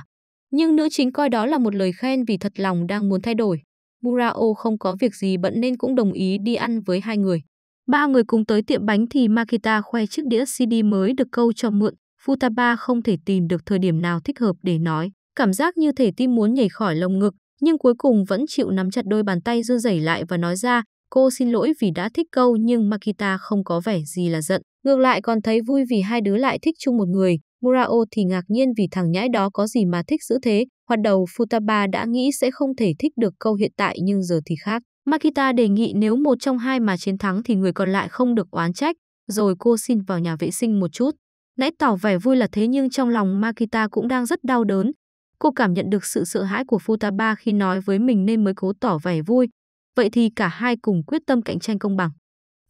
Nhưng nữ chính coi đó là một lời khen vì thật lòng đang muốn thay đổi. Burao không có việc gì bận nên cũng đồng ý đi ăn với hai người. Ba người cùng tới tiệm bánh thì Makita khoe chiếc đĩa CD mới được câu cho mượn. Futaba không thể tìm được thời điểm nào thích hợp để nói. Cảm giác như thể tim muốn nhảy khỏi lồng ngực, nhưng cuối cùng vẫn chịu nắm chặt đôi bàn tay dơ dẩy lại và nói ra cô xin lỗi vì đã thích câu nhưng Makita không có vẻ gì là giận. Ngược lại còn thấy vui vì hai đứa lại thích chung một người, Murao thì ngạc nhiên vì thằng nhãi đó có gì mà thích dữ thế, hoạt đầu Futaba đã nghĩ sẽ không thể thích được câu hiện tại nhưng giờ thì khác. Makita đề nghị nếu một trong hai mà chiến thắng thì người còn lại không được oán trách, rồi cô xin vào nhà vệ sinh một chút. Nãy tỏ vẻ vui là thế nhưng trong lòng Makita cũng đang rất đau đớn. Cô cảm nhận được sự sợ hãi của Futaba khi nói với mình nên mới cố tỏ vẻ vui. Vậy thì cả hai cùng quyết tâm cạnh tranh công bằng.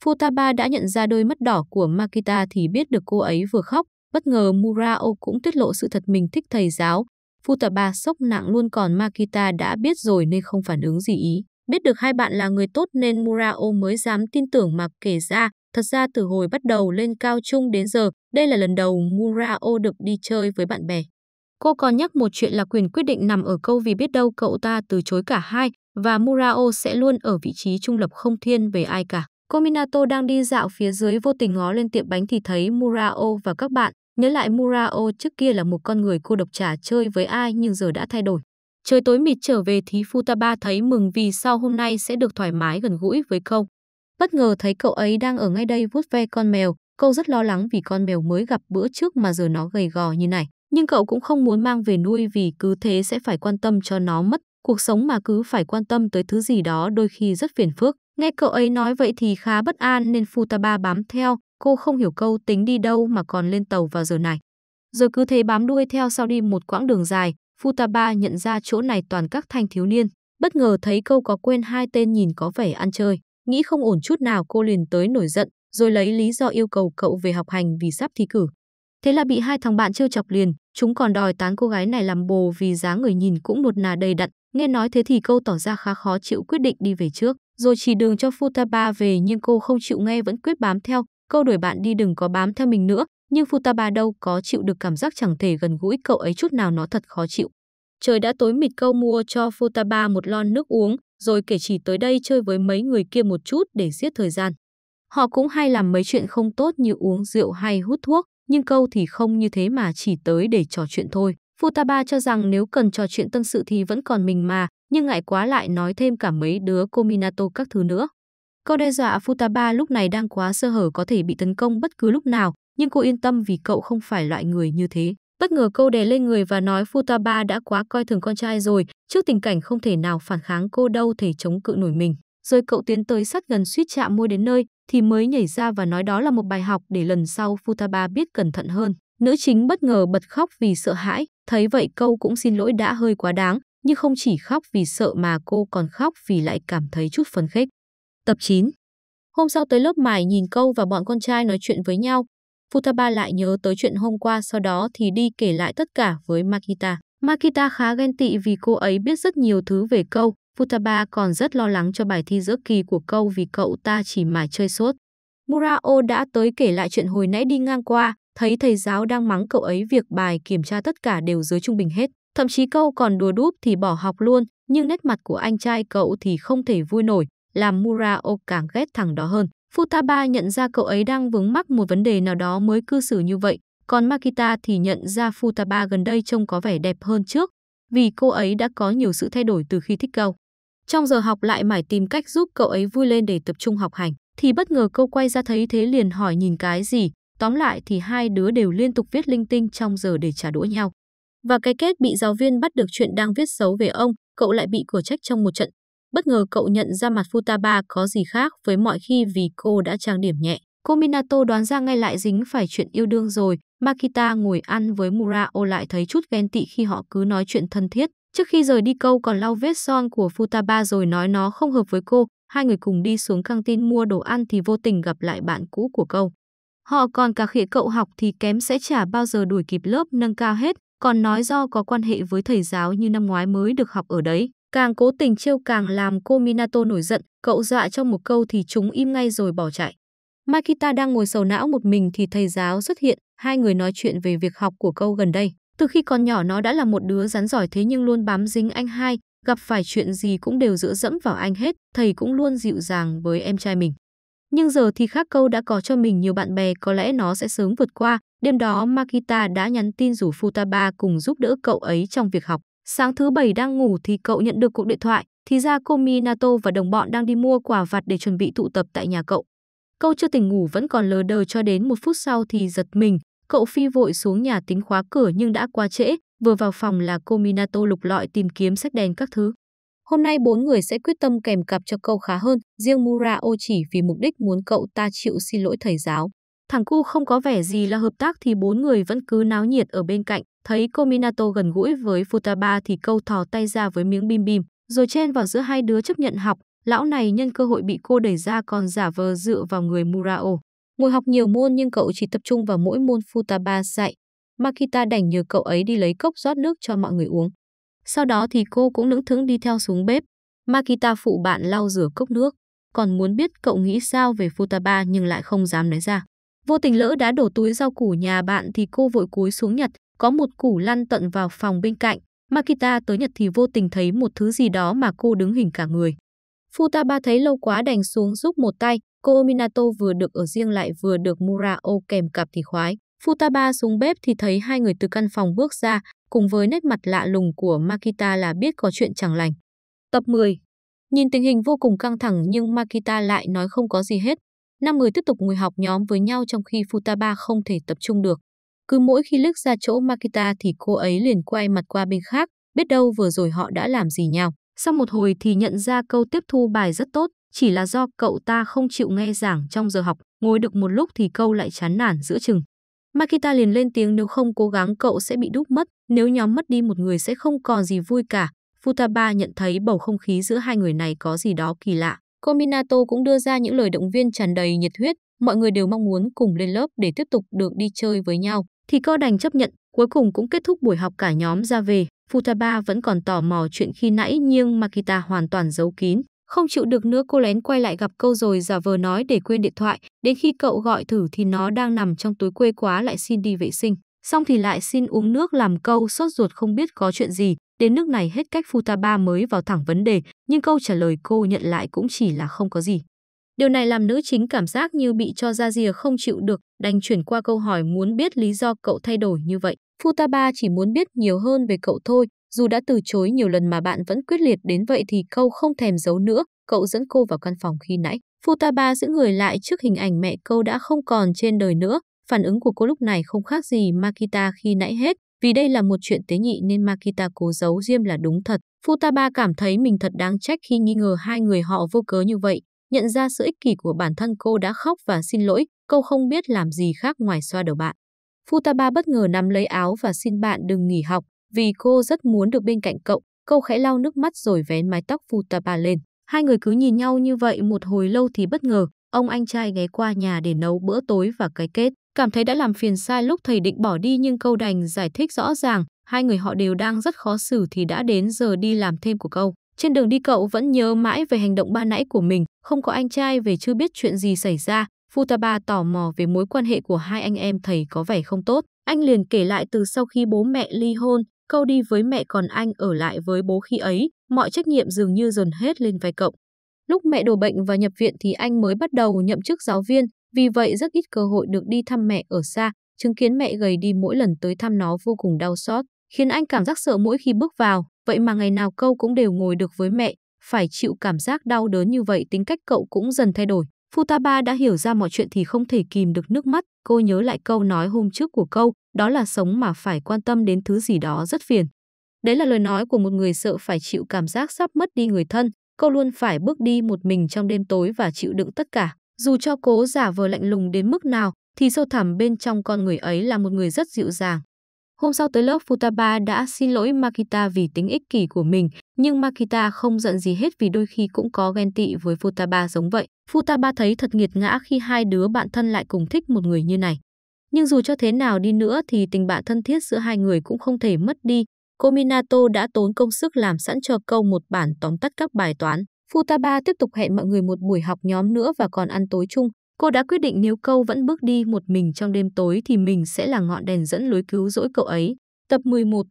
Futaba đã nhận ra đôi mắt đỏ của Makita thì biết được cô ấy vừa khóc, Bất ngờ Murao cũng tiết lộ sự thật mình thích thầy giáo. Futaba sốc nặng luôn còn Makita đã biết rồi nên không phản ứng gì ý. Biết được hai bạn là người tốt nên Murao mới dám tin tưởng mà kể ra. Thật ra từ hồi bắt đầu lên cao trung đến giờ, đây là lần đầu Murao được đi chơi với bạn bè. Cô còn nhắc một chuyện là quyền quyết định nằm ở câu vì biết đâu cậu ta từ chối cả hai và Murao sẽ luôn ở vị trí trung lập không thiên về ai cả. Cô Minato đang đi dạo phía dưới vô tình ngó lên tiệm bánh thì thấy Murao và các bạn Nhớ lại Murao trước kia là một con người cô độc trả chơi với ai nhưng giờ đã thay đổi. Trời tối mịt trở về thì Futaba thấy mừng vì sau hôm nay sẽ được thoải mái gần gũi với câu. Bất ngờ thấy cậu ấy đang ở ngay đây vuốt ve con mèo, Câu rất lo lắng vì con mèo mới gặp bữa trước mà giờ nó gầy gò như này. Nhưng cậu cũng không muốn mang về nuôi vì cứ thế sẽ phải quan tâm cho nó mất. Cuộc sống mà cứ phải quan tâm tới thứ gì đó đôi khi rất phiền phức. Nghe cậu ấy nói vậy thì khá bất an nên Futaba bám theo, cô không hiểu câu tính đi đâu mà còn lên tàu vào giờ này. Rồi cứ thế bám đuôi theo sau đi một quãng đường dài, Futaba nhận ra chỗ này toàn các thanh thiếu niên, bất ngờ thấy câu có quên hai tên nhìn có vẻ ăn chơi, nghĩ không ổn chút nào cô liền tới nổi giận, rồi lấy lý do yêu cầu cậu về học hành vì sắp thi cử. Thế là bị hai thằng bạn trêu chọc liền, chúng còn đòi tán cô gái này làm bồ vì dáng người nhìn cũng nột nà đầy đặn, nghe nói thế thì câu tỏ ra khá khó chịu quyết định đi về trước. Rồi chỉ đường cho Futaba về nhưng cô không chịu nghe vẫn quyết bám theo, câu đuổi bạn đi đừng có bám theo mình nữa, nhưng Futaba đâu có chịu được cảm giác chẳng thể gần gũi cậu ấy chút nào nó thật khó chịu. Trời đã tối mịt câu mua cho Futaba một lon nước uống, rồi kể chỉ tới đây chơi với mấy người kia một chút để giết thời gian. Họ cũng hay làm mấy chuyện không tốt như uống rượu hay hút thuốc, nhưng câu thì không như thế mà chỉ tới để trò chuyện thôi. Futaba cho rằng nếu cần trò chuyện tâm sự thì vẫn còn mình mà, nhưng ngại quá lại nói thêm cả mấy đứa cô các thứ nữa. Cô đe dọa Futaba lúc này đang quá sơ hở có thể bị tấn công bất cứ lúc nào, nhưng cô yên tâm vì cậu không phải loại người như thế. Bất ngờ cô đè lên người và nói Futaba đã quá coi thường con trai rồi, trước tình cảnh không thể nào phản kháng cô đâu thể chống cự nổi mình. Rồi cậu tiến tới sát gần suýt chạm môi đến nơi, thì mới nhảy ra và nói đó là một bài học để lần sau Futaba biết cẩn thận hơn. Nữ chính bất ngờ bật khóc vì sợ hãi, thấy vậy câu cũng xin lỗi đã hơi quá đáng, nhưng không chỉ khóc vì sợ mà cô còn khóc vì lại cảm thấy chút phấn khích. Tập 9 Hôm sau tới lớp mải nhìn câu và bọn con trai nói chuyện với nhau, Futaba lại nhớ tới chuyện hôm qua sau đó thì đi kể lại tất cả với Makita. Makita khá ghen tị vì cô ấy biết rất nhiều thứ về câu. Futaba còn rất lo lắng cho bài thi giữa kỳ của câu vì cậu ta chỉ mải chơi sốt. Murao đã tới kể lại chuyện hồi nãy đi ngang qua, thấy thầy giáo đang mắng cậu ấy việc bài kiểm tra tất cả đều dưới trung bình hết. Thậm chí câu còn đùa đúp thì bỏ học luôn, nhưng nét mặt của anh trai cậu thì không thể vui nổi, làm Murao càng ghét thằng đó hơn. Futaba nhận ra cậu ấy đang vướng mắc một vấn đề nào đó mới cư xử như vậy, còn Makita thì nhận ra Futaba gần đây trông có vẻ đẹp hơn trước, vì cô ấy đã có nhiều sự thay đổi từ khi thích câu Trong giờ học lại mải tìm cách giúp cậu ấy vui lên để tập trung học hành, thì bất ngờ cô quay ra thấy thế liền hỏi nhìn cái gì, tóm lại thì hai đứa đều liên tục viết linh tinh trong giờ để trả đũa nhau. Và cái kết bị giáo viên bắt được chuyện đang viết xấu về ông, cậu lại bị cửa trách trong một trận. Bất ngờ cậu nhận ra mặt Futaba có gì khác với mọi khi vì cô đã trang điểm nhẹ. Cô Minato đoán ra ngay lại dính phải chuyện yêu đương rồi. Makita ngồi ăn với Murao lại thấy chút ghen tị khi họ cứ nói chuyện thân thiết. Trước khi rời đi câu còn lau vết son của Futaba rồi nói nó không hợp với cô, hai người cùng đi xuống căng tin mua đồ ăn thì vô tình gặp lại bạn cũ của câu. Họ còn cả khỉa cậu học thì kém sẽ chả bao giờ đuổi kịp lớp nâng cao hết, còn nói do có quan hệ với thầy giáo như năm ngoái mới được học ở đấy. Càng cố tình trêu càng làm cô Minato nổi giận, cậu dọa cho một câu thì chúng im ngay rồi bỏ chạy. Makita đang ngồi sầu não một mình thì thầy giáo xuất hiện, hai người nói chuyện về việc học của câu gần đây. Từ khi còn nhỏ nó đã là một đứa rắn giỏi thế nhưng luôn bám dính anh hai, gặp phải chuyện gì cũng đều dựa dẫm vào anh hết, thầy cũng luôn dịu dàng với em trai mình. Nhưng giờ thì khác câu đã có cho mình nhiều bạn bè có lẽ nó sẽ sớm vượt qua, Đêm đó Makita đã nhắn tin rủ Futaba cùng giúp đỡ cậu ấy trong việc học. Sáng thứ bảy đang ngủ thì cậu nhận được cuộc điện thoại, thì ra cô Minato và đồng bọn đang đi mua quả vặt để chuẩn bị tụ tập tại nhà cậu. Cậu chưa tỉnh ngủ vẫn còn lờ đờ cho đến một phút sau thì giật mình, cậu phi vội xuống nhà tính khóa cửa nhưng đã quá trễ, vừa vào phòng là cô Minato lục lọi tìm kiếm sách đèn các thứ. Hôm nay bốn người sẽ quyết tâm kèm cặp cho cậu khá hơn, riêng Murao chỉ vì mục đích muốn cậu ta chịu xin lỗi thầy giáo. Thằng cu không có vẻ gì là hợp tác thì bốn người vẫn cứ náo nhiệt ở bên cạnh. Thấy cô Minato gần gũi với Futaba thì câu thò tay ra với miếng bim bim, rồi chen vào giữa hai đứa chấp nhận học. Lão này nhân cơ hội bị cô đẩy ra còn giả vờ dựa vào người Murao. Ngồi học nhiều môn nhưng cậu chỉ tập trung vào mỗi môn Futaba dạy. Makita đành nhờ cậu ấy đi lấy cốc rót nước cho mọi người uống. Sau đó thì cô cũng lững thững đi theo xuống bếp. Makita phụ bạn lau rửa cốc nước, còn muốn biết cậu nghĩ sao về Futaba nhưng lại không dám nói ra. Vô tình lỡ đã đổ túi rau củ nhà bạn thì cô vội cúi xuống nhặt, có một củ lăn tận vào phòng bên cạnh. Makita tới nhặt thì vô tình thấy một thứ gì đó mà cô đứng hình cả người. Futaba thấy lâu quá đành xuống giúp một tay, cô Minato vừa được ở riêng lại vừa được Murao kèm cặp thì khoái. Futaba xuống bếp thì thấy hai người từ căn phòng bước ra, cùng với nét mặt lạ lùng của Makita là biết có chuyện chẳng lành. Tập 10 Nhìn tình hình vô cùng căng thẳng nhưng Makita lại nói không có gì hết, Năm người tiếp tục ngồi học nhóm với nhau trong khi Futaba không thể tập trung được. Cứ mỗi khi lướt ra chỗ Makita thì cô ấy liền quay mặt qua bên khác, biết đâu vừa rồi họ đã làm gì nhau. Sau một hồi thì nhận ra câu tiếp thu bài rất tốt, chỉ là do cậu ta không chịu nghe giảng trong giờ học, ngồi được một lúc thì câu lại chán nản giữa chừng. Makita liền lên tiếng nếu không cố gắng cậu sẽ bị đúc mất, nếu nhóm mất đi một người sẽ không còn gì vui cả. Futaba nhận thấy bầu không khí giữa hai người này có gì đó kỳ lạ. Cominato cũng đưa ra những lời động viên tràn đầy nhiệt huyết, mọi người đều mong muốn cùng lên lớp để tiếp tục được đi chơi với nhau. Thì cô đành chấp nhận, cuối cùng cũng kết thúc buổi học cả nhóm ra về. Futaba vẫn còn tò mò chuyện khi nãy nhưng Makita hoàn toàn giấu kín. Không chịu được nữa cô lén quay lại gặp câu rồi giả vờ nói để quên điện thoại. Đến khi cậu gọi thử thì nó đang nằm trong túi quê quá lại xin đi vệ sinh. Xong thì lại xin uống nước làm câu sốt ruột không biết có chuyện gì. Đến nước này hết cách Futaba mới vào thẳng vấn đề, nhưng câu trả lời cô nhận lại cũng chỉ là không có gì. Điều này làm nữ chính cảm giác như bị cho ra rìa không chịu được, đành chuyển qua câu hỏi muốn biết lý do cậu thay đổi như vậy. Futaba chỉ muốn biết nhiều hơn về cậu thôi, dù đã từ chối nhiều lần mà bạn vẫn quyết liệt đến vậy thì câu không thèm giấu nữa, cậu dẫn cô vào căn phòng khi nãy. Futaba giữ người lại trước hình ảnh mẹ câu đã không còn trên đời nữa, phản ứng của cô lúc này không khác gì Makita khi nãy hết, vì đây là một chuyện tế nhị nên Makita cố giấu Diêm là đúng thật. Futaba cảm thấy mình thật đáng trách khi nghi ngờ hai người họ vô cớ như vậy. Nhận ra sự ích kỷ của bản thân cô đã khóc và xin lỗi, cô không biết làm gì khác ngoài xoa đầu bạn. Futaba bất ngờ nắm lấy áo và xin bạn đừng nghỉ học, vì cô rất muốn được bên cạnh cậu. Cô khẽ lau nước mắt rồi vén mái tóc Futaba lên. Hai người cứ nhìn nhau như vậy một hồi lâu thì bất ngờ, ông anh trai ghé qua nhà để nấu bữa tối và cái kết. Cảm thấy đã làm phiền sai lúc thầy định bỏ đi nhưng câu đành giải thích rõ ràng, hai người họ đều đang rất khó xử thì đã đến giờ đi làm thêm của câu. Trên đường đi cậu vẫn nhớ mãi về hành động ban nãy của mình, không có anh trai về chưa biết chuyện gì xảy ra. Futaba tò mò về mối quan hệ của hai anh em thầy có vẻ không tốt. Anh liền kể lại từ sau khi bố mẹ ly hôn, câu đi với mẹ còn anh ở lại với bố khi ấy, mọi trách nhiệm dường như dồn hết lên vai cậu. Lúc mẹ đổ bệnh và nhập viện thì anh mới bắt đầu nhậm chức giáo viên, vì vậy rất ít cơ hội được đi thăm mẹ ở xa, chứng kiến mẹ gầy đi mỗi lần tới thăm nó vô cùng đau xót, khiến anh cảm giác sợ mỗi khi bước vào, vậy mà ngày nào câu cũng đều ngồi được với mẹ, phải chịu cảm giác đau đớn như vậy tính cách cậu cũng dần thay đổi. Futaba đã hiểu ra mọi chuyện thì không thể kìm được nước mắt, cô nhớ lại câu nói hôm trước của câu, đó là sống mà phải quan tâm đến thứ gì đó rất phiền. Đấy là lời nói của một người sợ phải chịu cảm giác sắp mất đi người thân, cô luôn phải bước đi một mình trong đêm tối và chịu đựng tất cả. Dù cho cố giả vờ lạnh lùng đến mức nào, thì sâu thẳm bên trong con người ấy là một người rất dịu dàng. Hôm sau tới lớp, Futaba đã xin lỗi Makita vì tính ích kỷ của mình, nhưng Makita không giận gì hết vì đôi khi cũng có ghen tị với Futaba giống vậy. Futaba thấy thật nghiệt ngã khi hai đứa bạn thân lại cùng thích một người như này. Nhưng dù cho thế nào đi nữa thì tình bạn thân thiết giữa hai người cũng không thể mất đi. Cô Minato đã tốn công sức làm sẵn cho câu một bản tóm tắt các bài toán. Futaba tiếp tục hẹn mọi người một buổi học nhóm nữa và còn ăn tối chung. Cô đã quyết định nếu câu vẫn bước đi một mình trong đêm tối thì mình sẽ là ngọn đèn dẫn lối cứu rỗi cậu ấy. Tập 11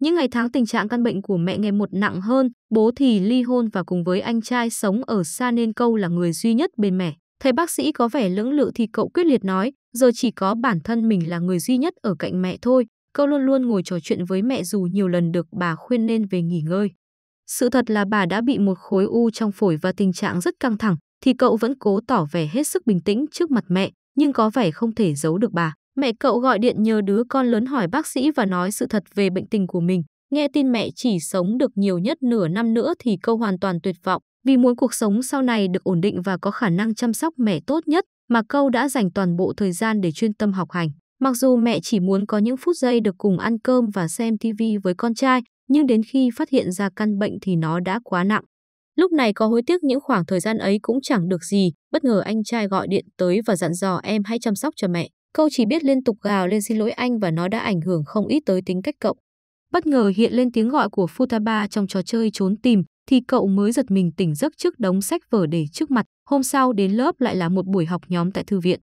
Những ngày tháng tình trạng căn bệnh của mẹ ngày một nặng hơn, bố thì ly hôn và cùng với anh trai sống ở xa nên câu là người duy nhất bên mẹ. Thầy bác sĩ có vẻ lưỡng lự thì cậu quyết liệt nói, giờ chỉ có bản thân mình là người duy nhất ở cạnh mẹ thôi. Câu luôn luôn ngồi trò chuyện với mẹ dù nhiều lần được bà khuyên nên về nghỉ ngơi. Sự thật là bà đã bị một khối u trong phổi và tình trạng rất căng thẳng, thì cậu vẫn cố tỏ vẻ hết sức bình tĩnh trước mặt mẹ, nhưng có vẻ không thể giấu được bà. Mẹ cậu gọi điện nhờ đứa con lớn hỏi bác sĩ và nói sự thật về bệnh tình của mình. Nghe tin mẹ chỉ sống được nhiều nhất nửa năm nữa thì câu hoàn toàn tuyệt vọng, vì muốn cuộc sống sau này được ổn định và có khả năng chăm sóc mẹ tốt nhất mà câu đã dành toàn bộ thời gian để chuyên tâm học hành. Mặc dù mẹ chỉ muốn có những phút giây được cùng ăn cơm và xem TV với con trai, nhưng đến khi phát hiện ra căn bệnh thì nó đã quá nặng. Lúc này có hối tiếc những khoảng thời gian ấy cũng chẳng được gì, bất ngờ anh trai gọi điện tới và dặn dò em hãy chăm sóc cho mẹ. Câu chỉ biết liên tục gào lên xin lỗi anh và nó đã ảnh hưởng không ít tới tính cách cậu. Bất ngờ hiện lên tiếng gọi của Futaba trong trò chơi trốn tìm thì cậu mới giật mình tỉnh giấc trước đống sách vở để trước mặt. Hôm sau đến lớp lại là một buổi học nhóm tại thư viện.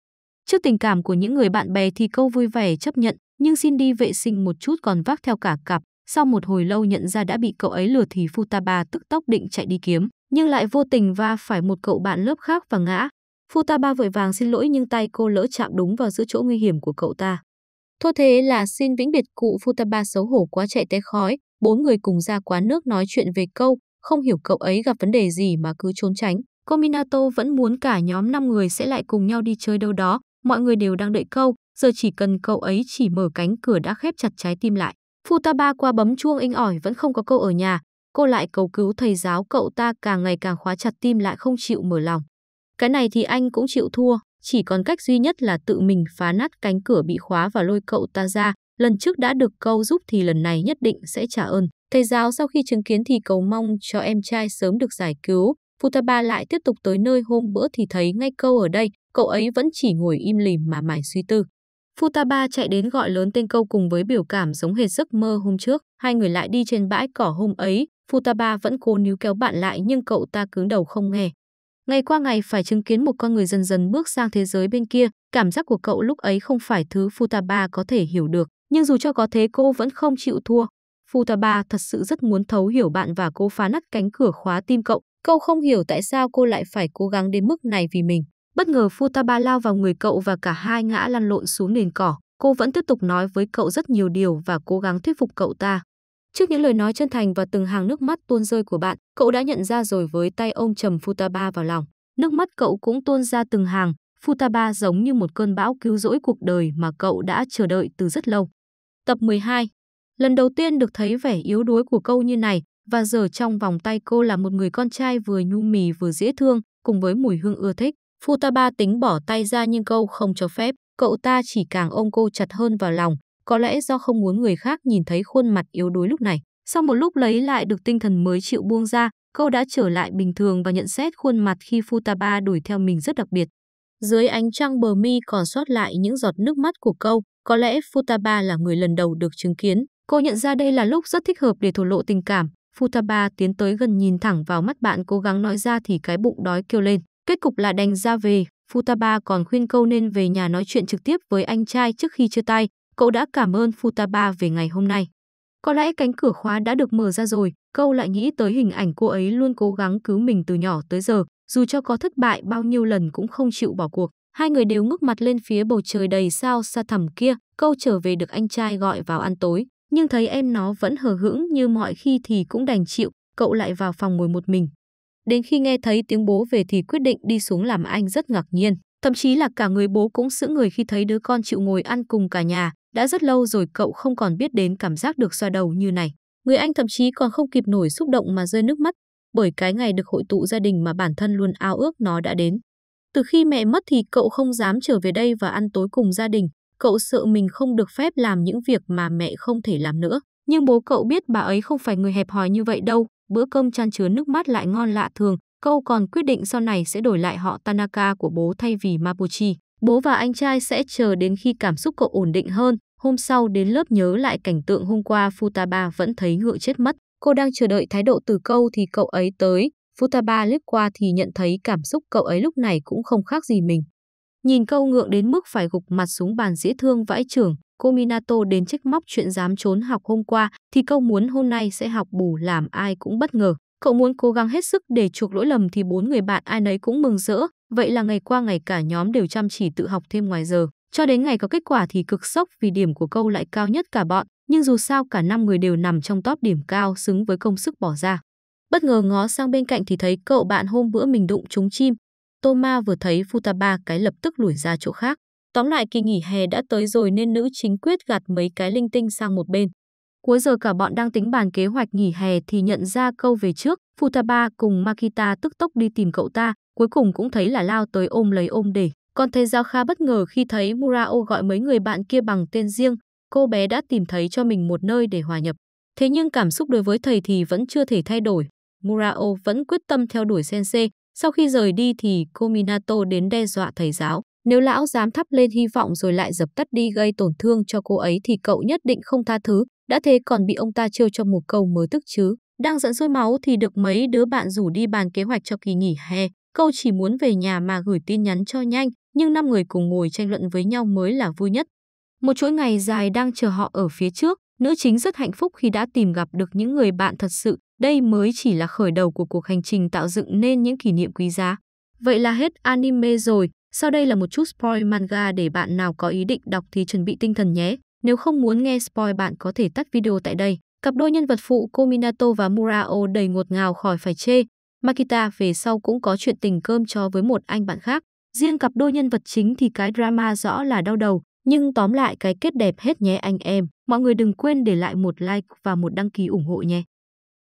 Trước tình cảm của những người bạn bè thì câu vui vẻ chấp nhận, nhưng xin đi vệ sinh một chút còn vác theo cả cặp sau một hồi lâu nhận ra đã bị cậu ấy lừa thì Futaba tức tốc định chạy đi kiếm, nhưng lại vô tình va phải một cậu bạn lớp khác và ngã. Futaba vội vàng xin lỗi nhưng tay cô lỡ chạm đúng vào giữa chỗ nguy hiểm của cậu ta. Thôi thế là xin vĩnh biệt cụ Futaba xấu hổ quá chạy té khói, bốn người cùng ra quán nước nói chuyện về câu, không hiểu cậu ấy gặp vấn đề gì mà cứ trốn tránh. Cô vẫn muốn cả nhóm 5 người sẽ lại cùng nhau đi chơi đâu đó, mọi người đều đang đợi câu, giờ chỉ cần cậu ấy chỉ mở cánh cửa đã khép chặt trái tim lại. Futaba qua bấm chuông inh ỏi vẫn không có câu ở nhà, cô lại cầu cứu thầy giáo cậu ta càng ngày càng khóa chặt tim lại không chịu mở lòng. Cái này thì anh cũng chịu thua, chỉ còn cách duy nhất là tự mình phá nát cánh cửa bị khóa và lôi cậu ta ra, lần trước đã được câu giúp thì lần này nhất định sẽ trả ơn. Thầy giáo sau khi chứng kiến thì cầu mong cho em trai sớm được giải cứu, Futaba lại tiếp tục tới nơi hôm bữa thì thấy ngay câu ở đây, cậu ấy vẫn chỉ ngồi im lìm mà mải suy tư. Futaba chạy đến gọi lớn tên câu cùng với biểu cảm giống hệt giấc mơ hôm trước. Hai người lại đi trên bãi cỏ hôm ấy, Futaba vẫn cố níu kéo bạn lại nhưng cậu ta cứng đầu không nghe. Ngày qua ngày phải chứng kiến một con người dần dần bước sang thế giới bên kia, cảm giác của cậu lúc ấy không phải thứ Futaba có thể hiểu được. Nhưng dù cho có thế cô vẫn không chịu thua. Futaba thật sự rất muốn thấu hiểu bạn và cô phá nát cánh cửa khóa tim cậu. Cậu không hiểu tại sao cô lại phải cố gắng đến mức này vì mình. Bất ngờ Futaba lao vào người cậu và cả hai ngã lăn lộn xuống nền cỏ. Cô vẫn tiếp tục nói với cậu rất nhiều điều và cố gắng thuyết phục cậu ta. Trước những lời nói chân thành và từng hàng nước mắt tuôn rơi của bạn, cậu đã nhận ra rồi với tay ôm trầm Futaba vào lòng. Nước mắt cậu cũng tuôn ra từng hàng, Futaba giống như một cơn bão cứu rỗi cuộc đời mà cậu đã chờ đợi từ rất lâu. Tập 12 Lần đầu tiên được thấy vẻ yếu đuối của câu như này, và giờ trong vòng tay cô là một người con trai vừa nhu mì vừa dễ thương, cùng với mùi hương ưa thích. Futaba tính bỏ tay ra nhưng câu không cho phép, cậu ta chỉ càng ôm cô chặt hơn vào lòng, có lẽ do không muốn người khác nhìn thấy khuôn mặt yếu đuối lúc này. Sau một lúc lấy lại được tinh thần mới chịu buông ra, câu đã trở lại bình thường và nhận xét khuôn mặt khi Futaba đuổi theo mình rất đặc biệt. Dưới ánh trăng bờ mi còn sót lại những giọt nước mắt của câu, có lẽ Futaba là người lần đầu được chứng kiến. Cô nhận ra đây là lúc rất thích hợp để thổ lộ tình cảm. Futaba tiến tới gần nhìn thẳng vào mắt bạn cố gắng nói ra thì cái bụng đói kêu lên. Kết cục là đành ra về, Futaba còn khuyên câu nên về nhà nói chuyện trực tiếp với anh trai trước khi chia tay, cậu đã cảm ơn Futaba về ngày hôm nay. Có lẽ cánh cửa khóa đã được mở ra rồi, câu lại nghĩ tới hình ảnh cô ấy luôn cố gắng cứu mình từ nhỏ tới giờ, dù cho có thất bại bao nhiêu lần cũng không chịu bỏ cuộc. Hai người đều ngước mặt lên phía bầu trời đầy sao xa thẳm kia, câu trở về được anh trai gọi vào ăn tối, nhưng thấy em nó vẫn hờ hững như mọi khi thì cũng đành chịu, cậu lại vào phòng ngồi một mình. Đến khi nghe thấy tiếng bố về thì quyết định đi xuống làm anh rất ngạc nhiên. Thậm chí là cả người bố cũng sững người khi thấy đứa con chịu ngồi ăn cùng cả nhà. Đã rất lâu rồi cậu không còn biết đến cảm giác được xoa đầu như này. Người anh thậm chí còn không kịp nổi xúc động mà rơi nước mắt bởi cái ngày được hội tụ gia đình mà bản thân luôn ao ước nó đã đến. Từ khi mẹ mất thì cậu không dám trở về đây và ăn tối cùng gia đình. Cậu sợ mình không được phép làm những việc mà mẹ không thể làm nữa. Nhưng bố cậu biết bà ấy không phải người hẹp hòi như vậy đâu bữa cơm chan chứa nước mắt lại ngon lạ thường, câu còn quyết định sau này sẽ đổi lại họ Tanaka của bố thay vì Mapuchi. Bố và anh trai sẽ chờ đến khi cảm xúc cậu ổn định hơn, hôm sau đến lớp nhớ lại cảnh tượng hôm qua Futaba vẫn thấy ngựa chết mất. Cô đang chờ đợi thái độ từ câu thì cậu ấy tới, Futaba liếc qua thì nhận thấy cảm xúc cậu ấy lúc này cũng không khác gì mình. Nhìn câu ngượng đến mức phải gục mặt xuống bàn dĩa thương vãi trưởng, cô Minato đến trách móc chuyện dám trốn học hôm qua, thì câu muốn hôm nay sẽ học bù làm ai cũng bất ngờ. Cậu muốn cố gắng hết sức để chuộc lỗi lầm thì bốn người bạn ai nấy cũng mừng rỡ. Vậy là ngày qua ngày cả nhóm đều chăm chỉ tự học thêm ngoài giờ. Cho đến ngày có kết quả thì cực sốc vì điểm của câu lại cao nhất cả bọn. Nhưng dù sao cả năm người đều nằm trong top điểm cao xứng với công sức bỏ ra. Bất ngờ ngó sang bên cạnh thì thấy cậu bạn hôm bữa mình đụng trúng chim. Toma vừa thấy Futaba cái lập tức lùi ra chỗ khác. Tóm lại kỳ nghỉ hè đã tới rồi nên nữ chính quyết gạt mấy cái linh tinh sang một bên. Cuối giờ cả bọn đang tính bàn kế hoạch nghỉ hè thì nhận ra câu về trước, Futaba cùng Makita tức tốc đi tìm cậu ta, cuối cùng cũng thấy là lao tới ôm lấy ôm để. Còn thấy Giao Kha bất ngờ khi thấy Murao gọi mấy người bạn kia bằng tên riêng, cô bé đã tìm thấy cho mình một nơi để hòa nhập. Thế nhưng cảm xúc đối với thầy thì vẫn chưa thể thay đổi. Murao vẫn quyết tâm theo đuổi Sensei. Sau khi rời đi thì Kominato đến đe dọa thầy giáo. Nếu lão dám thắp lên hy vọng rồi lại dập tắt đi gây tổn thương cho cô ấy thì cậu nhất định không tha thứ, đã thế còn bị ông ta trêu cho một câu mới tức chứ. Đang giận sôi máu thì được mấy đứa bạn rủ đi bàn kế hoạch cho kỳ nghỉ hè. Câu chỉ muốn về nhà mà gửi tin nhắn cho nhanh, nhưng năm người cùng ngồi tranh luận với nhau mới là vui nhất. Một chuỗi ngày dài đang chờ họ ở phía trước, nữ chính rất hạnh phúc khi đã tìm gặp được những người bạn thật sự, đây mới chỉ là khởi đầu của cuộc hành trình tạo dựng nên những kỷ niệm quý giá. Vậy là hết anime rồi, sau đây là một chút spoil manga để bạn nào có ý định đọc thì chuẩn bị tinh thần nhé. Nếu không muốn nghe spoil bạn có thể tắt video tại đây. Cặp đôi nhân vật phụ Kominato và Murao đầy ngột ngào khỏi phải chê. Makita về sau cũng có chuyện tình cơm cho với một anh bạn khác. Riêng cặp đôi nhân vật chính thì cái drama rõ là đau đầu, nhưng tóm lại cái kết đẹp hết nhé anh em. Mọi người đừng quên để lại một like và một đăng ký ủng hộ nhé.